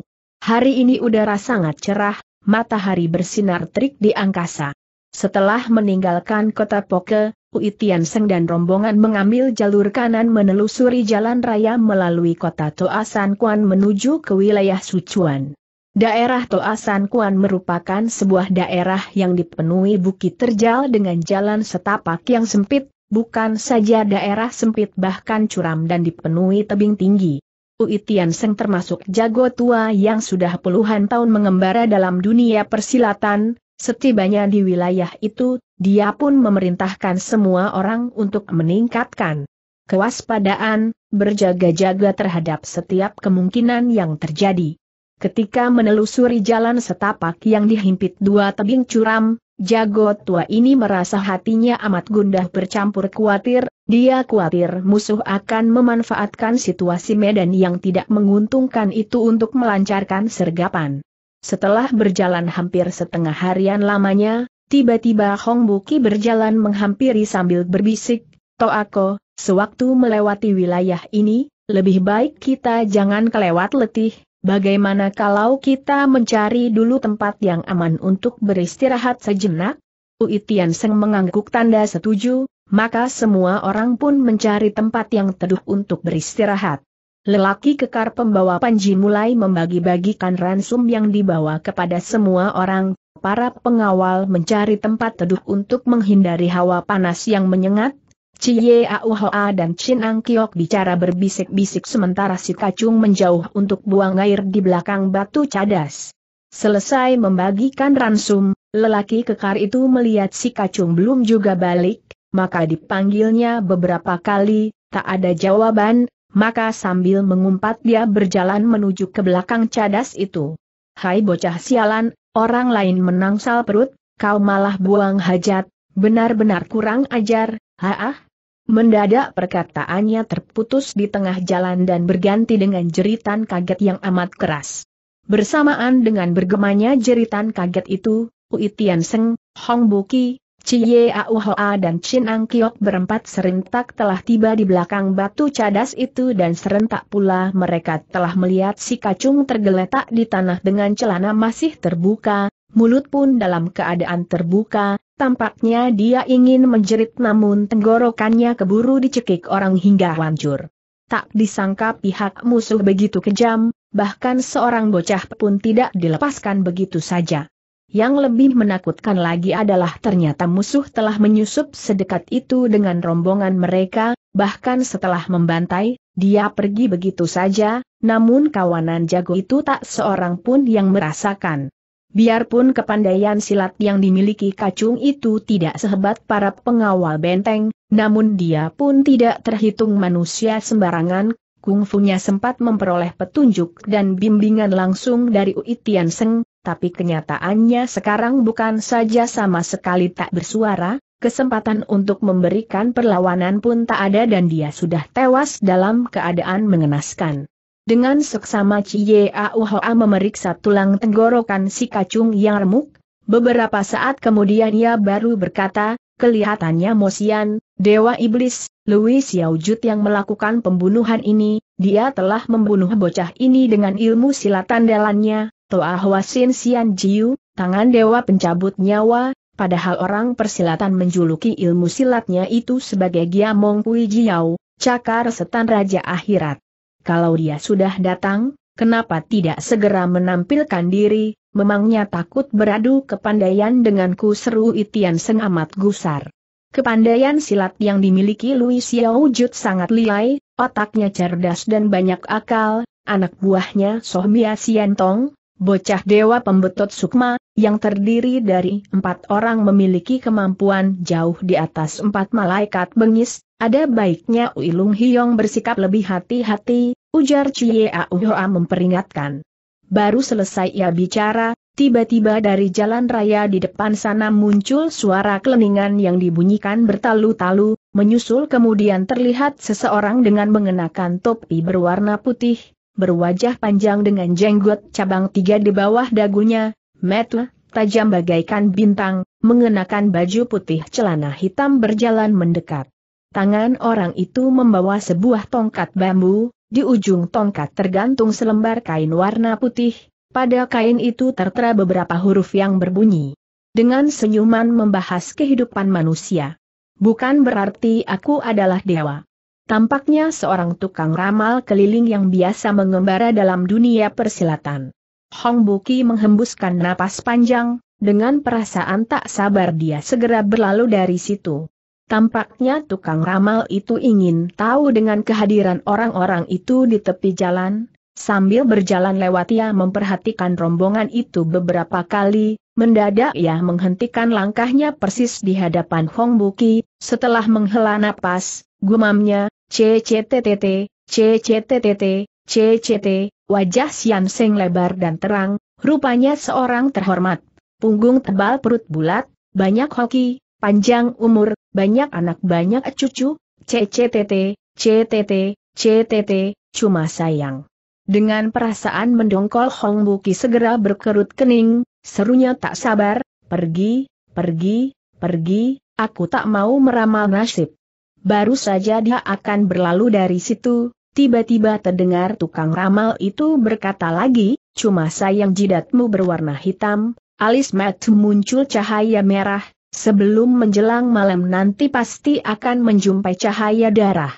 S1: Hari ini udara sangat cerah, matahari bersinar terik di angkasa. Setelah meninggalkan kota Poke, Uitian Seng dan rombongan mengambil jalur kanan menelusuri jalan raya melalui kota Toasan Kuan menuju ke wilayah Sucuan. Daerah Toasan Kuan merupakan sebuah daerah yang dipenuhi bukit terjal dengan jalan setapak yang sempit, bukan saja daerah sempit bahkan curam dan dipenuhi tebing tinggi. Ui Seng termasuk jago tua yang sudah puluhan tahun mengembara dalam dunia persilatan, setibanya di wilayah itu, dia pun memerintahkan semua orang untuk meningkatkan kewaspadaan, berjaga-jaga terhadap setiap kemungkinan yang terjadi. Ketika menelusuri jalan setapak yang dihimpit dua tebing curam, Jago tua ini merasa hatinya amat gundah bercampur khawatir, dia khawatir musuh akan memanfaatkan situasi medan yang tidak menguntungkan itu untuk melancarkan sergapan. Setelah berjalan hampir setengah harian lamanya, tiba-tiba Hong Buki berjalan menghampiri sambil berbisik, Toako, sewaktu melewati wilayah ini, lebih baik kita jangan kelewat letih, Bagaimana kalau kita mencari dulu tempat yang aman untuk beristirahat sejenak? Uitian Seng mengangguk tanda setuju, maka semua orang pun mencari tempat yang teduh untuk beristirahat. Lelaki kekar pembawa panji mulai membagi-bagikan ransum yang dibawa kepada semua orang, para pengawal mencari tempat teduh untuk menghindari hawa panas yang menyengat, Cie Auhoa dan Chin Ang Kiok bicara berbisik-bisik sementara si Kacung menjauh untuk buang air di belakang batu cadas. Selesai membagikan ransum, lelaki kekar itu melihat si Kacung belum juga balik, maka dipanggilnya beberapa kali, tak ada jawaban, maka sambil mengumpat dia berjalan menuju ke belakang cadas itu. Hai bocah sialan, orang lain menangsal perut, kau malah buang hajat, benar-benar kurang ajar, Haah, Mendadak perkataannya terputus di tengah jalan dan berganti dengan jeritan kaget yang amat keras. Bersamaan dengan bergemanya jeritan kaget itu, Ui Tian Seng, Hong Buki, Chie Au Hoa dan Chin Ang Kiok berempat serentak telah tiba di belakang batu cadas itu dan serentak pula mereka telah melihat si kacung tergeletak di tanah dengan celana masih terbuka, mulut pun dalam keadaan terbuka, tampaknya dia ingin menjerit namun tenggorokannya keburu dicekik orang hingga hancur. Tak disangka pihak musuh begitu kejam, bahkan seorang bocah pun tidak dilepaskan begitu saja. Yang lebih menakutkan lagi adalah ternyata musuh telah menyusup sedekat itu dengan rombongan mereka, bahkan setelah membantai, dia pergi begitu saja, namun kawanan jago itu tak seorang pun yang merasakan. Biarpun kepandaian silat yang dimiliki kacung itu tidak sehebat para pengawal benteng, namun dia pun tidak terhitung manusia sembarangan, kungfunya sempat memperoleh petunjuk dan bimbingan langsung dari Ui Tian Seng, tapi kenyataannya sekarang bukan saja sama sekali tak bersuara, kesempatan untuk memberikan perlawanan pun tak ada dan dia sudah tewas dalam keadaan mengenaskan. Dengan seksama Cie Auhoa memeriksa tulang tenggorokan si kacung yang remuk, beberapa saat kemudian ia baru berkata, kelihatannya Mosian, Dewa Iblis, Louis Yaujut yang melakukan pembunuhan ini, dia telah membunuh bocah ini dengan ilmu silat andalannya, Toa Sin Sian Jiu, tangan Dewa pencabut nyawa, padahal orang persilatan menjuluki ilmu silatnya itu sebagai Giamong Kui Jiao, cakar setan Raja Akhirat kalau dia sudah datang, kenapa tidak segera menampilkan diri, memangnya takut beradu kepandaian denganku seru Itian Seng amat gusar. Kepandaian silat yang dimiliki Louis wujud sangat liai, otaknya cerdas dan banyak akal, anak buahnya Soh Asiantong, bocah dewa pembetot sukma, yang terdiri dari empat orang memiliki kemampuan jauh di atas empat malaikat bengis, ada baiknya Uilung Hiong bersikap lebih hati-hati, ujar Chie Auhoa memperingatkan. Baru selesai ia bicara, tiba-tiba dari jalan raya di depan sana muncul suara keleningan yang dibunyikan bertalu-talu, menyusul kemudian terlihat seseorang dengan mengenakan topi berwarna putih, berwajah panjang dengan jenggot cabang tiga di bawah dagunya, Metu, tajam bagaikan bintang, mengenakan baju putih celana hitam berjalan mendekat. Tangan orang itu membawa sebuah tongkat bambu, di ujung tongkat tergantung selembar kain warna putih, pada kain itu tertera beberapa huruf yang berbunyi. Dengan senyuman membahas kehidupan manusia. Bukan berarti aku adalah dewa. Tampaknya seorang tukang ramal keliling yang biasa mengembara dalam dunia persilatan. Hong Buki menghembuskan napas panjang, dengan perasaan tak sabar dia segera berlalu dari situ. Tampaknya tukang ramal itu ingin tahu dengan kehadiran orang-orang itu di tepi jalan, sambil berjalan lewat ia memperhatikan rombongan itu beberapa kali, mendadak ia menghentikan langkahnya persis di hadapan Hong Buki, setelah menghela napas, gumamnya, CCTTT, CCTTT, CCT, Wajah Sian Seng lebar dan terang, rupanya seorang terhormat. Punggung tebal perut bulat, banyak hoki, panjang umur, banyak anak banyak cucu, CCTT, CTT, CTT, cuma sayang. Dengan perasaan mendongkol Hong Buki segera berkerut kening, serunya tak sabar, pergi, pergi, pergi, aku tak mau meramal nasib. Baru saja dia akan berlalu dari situ, Tiba-tiba terdengar tukang ramal itu berkata lagi, cuma sayang jidatmu berwarna hitam, alis matu muncul cahaya merah, sebelum menjelang malam nanti pasti akan menjumpai cahaya darah.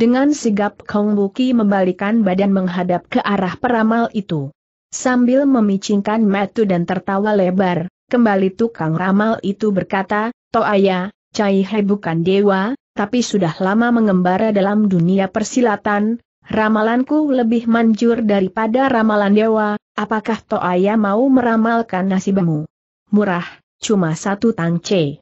S1: Dengan sigap Kong Buki membalikan badan menghadap ke arah peramal itu. Sambil memicingkan mata dan tertawa lebar, kembali tukang ramal itu berkata, Toaya, Cai He bukan dewa, tapi sudah lama mengembara dalam dunia persilatan, ramalanku lebih manjur daripada ramalan dewa, apakah Toaya mau meramalkan nasibmu? Murah, cuma satu tangce.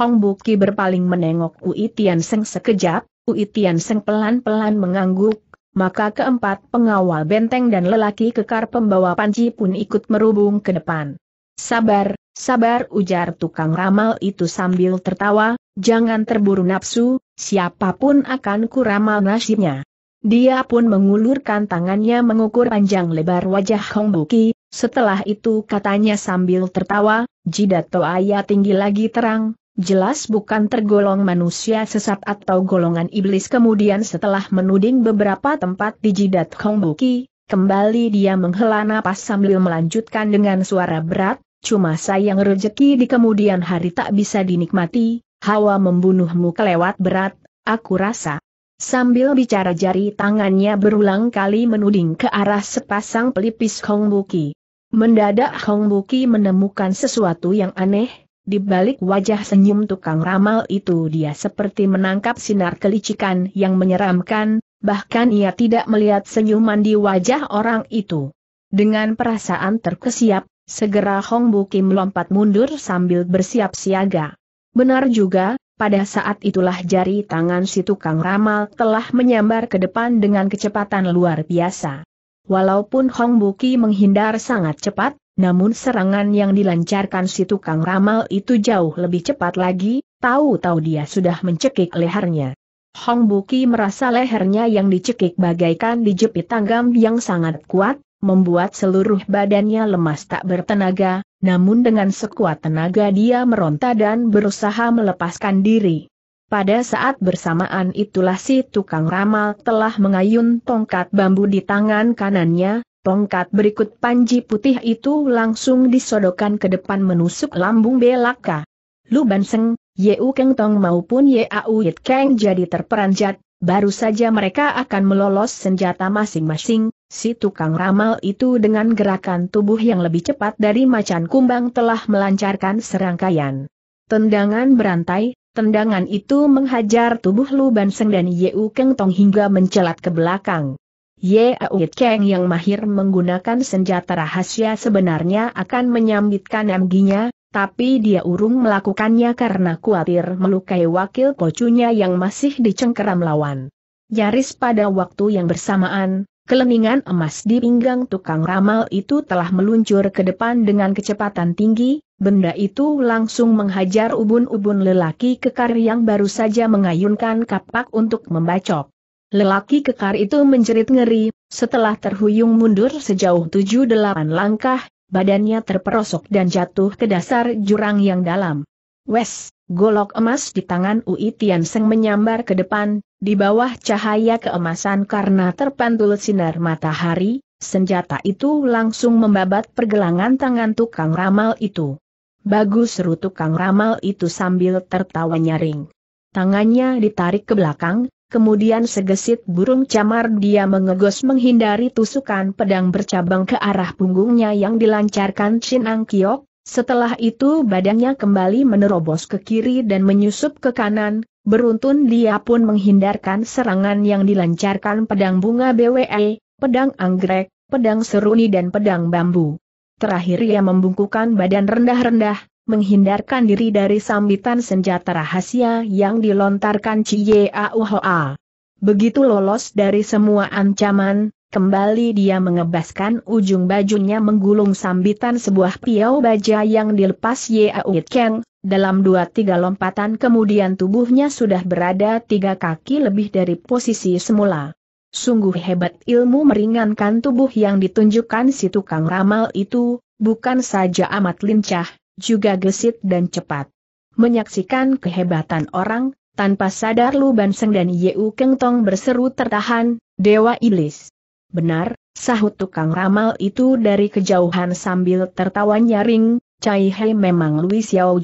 S1: Hong Buki berpaling menengok Ui Tian Seng sekejap, Ui Tian Seng pelan-pelan mengangguk, maka keempat pengawal benteng dan lelaki kekar pembawa panci pun ikut merubung ke depan. Sabar, sabar ujar tukang ramal itu sambil tertawa, jangan terburu nafsu, siapapun akan kuramal nasibnya. Dia pun mengulurkan tangannya mengukur panjang lebar wajah Hong Buki, setelah itu katanya sambil tertawa, jidat Toaya tinggi lagi terang, jelas bukan tergolong manusia sesat atau golongan iblis kemudian setelah menuding beberapa tempat di jidat Hong Buki, kembali dia menghela napas sambil melanjutkan dengan suara berat, cuma sayang rezeki di kemudian hari tak bisa dinikmati, hawa membunuhmu kelewat berat, aku rasa. Sambil bicara jari tangannya berulang kali menuding ke arah sepasang pelipis Hong Buki. Mendadak Hong Buki menemukan sesuatu yang aneh, di balik wajah senyum tukang ramal itu dia seperti menangkap sinar kelicikan yang menyeramkan, bahkan ia tidak melihat senyuman di wajah orang itu. Dengan perasaan terkesiap, segera Hong Buki melompat mundur sambil bersiap siaga. Benar juga, pada saat itulah jari tangan si tukang ramal telah menyambar ke depan dengan kecepatan luar biasa. Walaupun Hong Buki menghindar sangat cepat, namun serangan yang dilancarkan si tukang ramal itu jauh lebih cepat lagi, tahu-tahu dia sudah mencekik lehernya. Hong Buki merasa lehernya yang dicekik bagaikan dijepit tanggam yang sangat kuat, membuat seluruh badannya lemas tak bertenaga, namun dengan sekuat tenaga dia meronta dan berusaha melepaskan diri. Pada saat bersamaan itulah si tukang ramal telah mengayun tongkat bambu di tangan kanannya, tongkat berikut panji putih itu langsung disodokkan ke depan menusuk lambung Belaka. Lu Banseng, Yeu Keng Tong maupun Yeau Yit Keng jadi terperanjat, baru saja mereka akan melolos senjata masing-masing, Si tukang ramal itu dengan gerakan tubuh yang lebih cepat dari macan kumbang telah melancarkan serangkaian. Tendangan berantai, tendangan itu menghajar tubuh Lu Banseng dan Yeu Keng Tong hingga mencelat ke belakang. Ye Yeu Keng yang mahir menggunakan senjata rahasia sebenarnya akan menyambitkan emginya, tapi dia urung melakukannya karena khawatir melukai wakil pocunya yang masih dicengkeram lawan. Nyaris pada waktu yang bersamaan, Kelemingan emas di pinggang tukang ramal itu telah meluncur ke depan dengan kecepatan tinggi, benda itu langsung menghajar ubun-ubun lelaki kekar yang baru saja mengayunkan kapak untuk membacok. Lelaki kekar itu menjerit ngeri, setelah terhuyung mundur sejauh tujuh delapan langkah, badannya terperosok dan jatuh ke dasar jurang yang dalam. Wes, golok emas di tangan Ui Tian Seng menyambar ke depan, di bawah cahaya keemasan karena terpantul sinar matahari, senjata itu langsung membabat pergelangan tangan tukang ramal itu. Bagus seru tukang ramal itu sambil tertawa nyaring. Tangannya ditarik ke belakang, kemudian segesit burung camar dia mengegos menghindari tusukan pedang bercabang ke arah punggungnya yang dilancarkan Chin Ang Kiok, setelah itu badannya kembali menerobos ke kiri dan menyusup ke kanan, beruntun dia pun menghindarkan serangan yang dilancarkan pedang bunga BWE, pedang anggrek, pedang seruni dan pedang bambu. Terakhir ia membungkukan badan rendah-rendah, menghindarkan diri dari sambitan senjata rahasia yang dilontarkan Cie Begitu lolos dari semua ancaman, Kembali dia mengebaskan ujung bajunya menggulung sambitan sebuah piau baja yang dilepas Yao Keng. Dalam dua tiga lompatan kemudian tubuhnya sudah berada tiga kaki lebih dari posisi semula. Sungguh hebat ilmu meringankan tubuh yang ditunjukkan si tukang ramal itu, bukan saja amat lincah, juga gesit dan cepat. Menyaksikan kehebatan orang, tanpa sadar Lu Banseng dan Yeu Kengtong berseru tertahan, Dewa Iblis. Benar, sahut tukang ramal itu dari kejauhan sambil tertawa nyaring, Cai He memang Lui Xiao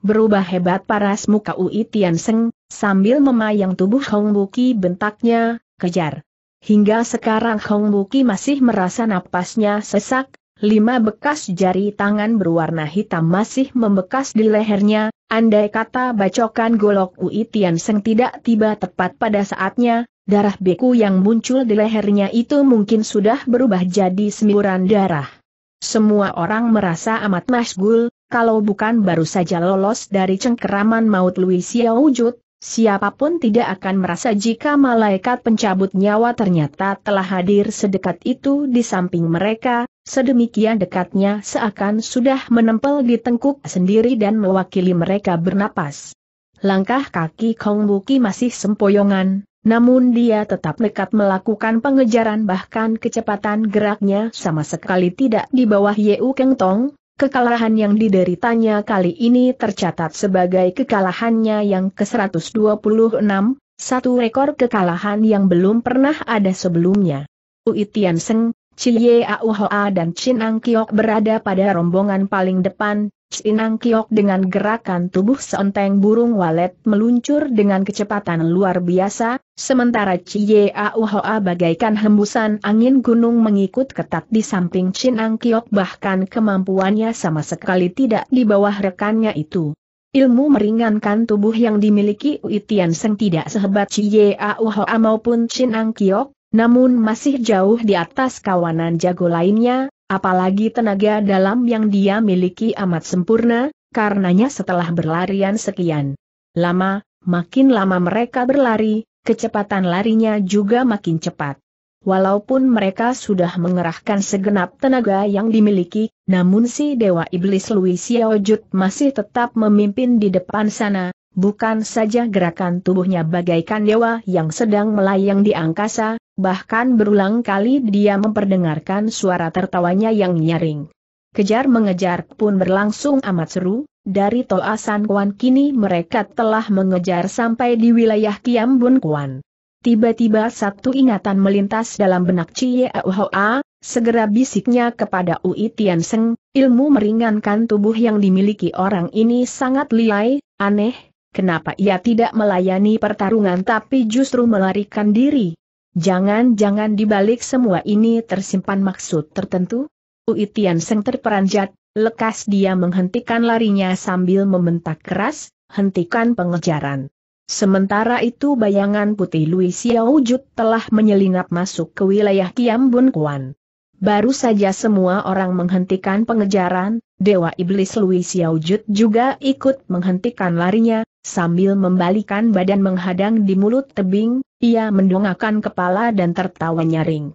S1: Berubah hebat paras muka Ui Tian Seng, sambil memayang tubuh Hong Buki bentaknya, kejar. Hingga sekarang Hong Buki masih merasa napasnya sesak, lima bekas jari tangan berwarna hitam masih membekas di lehernya, andai kata bacokan golok Ui Tian Seng tidak tiba tepat pada saatnya, Darah beku yang muncul di lehernya itu mungkin sudah berubah jadi semburan darah. Semua orang merasa amat masgul, kalau bukan baru saja lolos dari cengkeraman maut Luisia Wujud, siapapun tidak akan merasa jika malaikat pencabut nyawa ternyata telah hadir sedekat itu di samping mereka, sedemikian dekatnya seakan sudah menempel di tengkuk sendiri dan mewakili mereka bernapas. Langkah kaki Kong Buki masih sempoyongan, namun dia tetap nekat melakukan pengejaran bahkan kecepatan geraknya sama sekali tidak di bawah Yeu Keng Tong. Kekalahan yang dideritanya kali ini tercatat sebagai kekalahannya yang ke-126, satu rekor kekalahan yang belum pernah ada sebelumnya. Ui Tian Seng, Chie Auhoa dan Chin Ang Kiok berada pada rombongan paling depan, Sinang Kiok dengan gerakan tubuh seenteng burung walet meluncur dengan kecepatan luar biasa, sementara Cie Auhoa bagaikan hembusan angin gunung mengikut ketat di samping Sinang Kiok bahkan kemampuannya sama sekali tidak di bawah rekannya itu. Ilmu meringankan tubuh yang dimiliki Uitian Seng tidak sehebat Cie Auhoa maupun Sinang Kiok, namun masih jauh di atas kawanan jago lainnya, apalagi tenaga dalam yang dia miliki amat sempurna, karenanya setelah berlarian sekian lama, makin lama mereka berlari, kecepatan larinya juga makin cepat. Walaupun mereka sudah mengerahkan segenap tenaga yang dimiliki, namun si Dewa Iblis Louis Xiaojut masih tetap memimpin di depan sana, bukan saja gerakan tubuhnya bagaikan dewa yang sedang melayang di angkasa, Bahkan berulang kali dia memperdengarkan suara tertawanya yang nyaring. Kejar mengejar pun berlangsung amat seru, dari Toa San Kuan kini mereka telah mengejar sampai di wilayah Kiam Bun Kuan. Tiba-tiba satu ingatan melintas dalam benak Cie Auhoa, segera bisiknya kepada Ui Tian Seng, ilmu meringankan tubuh yang dimiliki orang ini sangat liai, aneh, kenapa ia tidak melayani pertarungan tapi justru melarikan diri. Jangan-jangan di balik semua ini tersimpan maksud tertentu? Ui Tian Seng terperanjat, lekas dia menghentikan larinya sambil membentak keras, hentikan pengejaran. Sementara itu bayangan putih Lui Xiao telah menyelinap masuk ke wilayah Kiam Bun Kuan. Baru saja semua orang menghentikan pengejaran, Dewa Iblis Lui Xiao juga ikut menghentikan larinya, sambil membalikan badan menghadang di mulut tebing, ia mendongakkan kepala dan tertawa nyaring.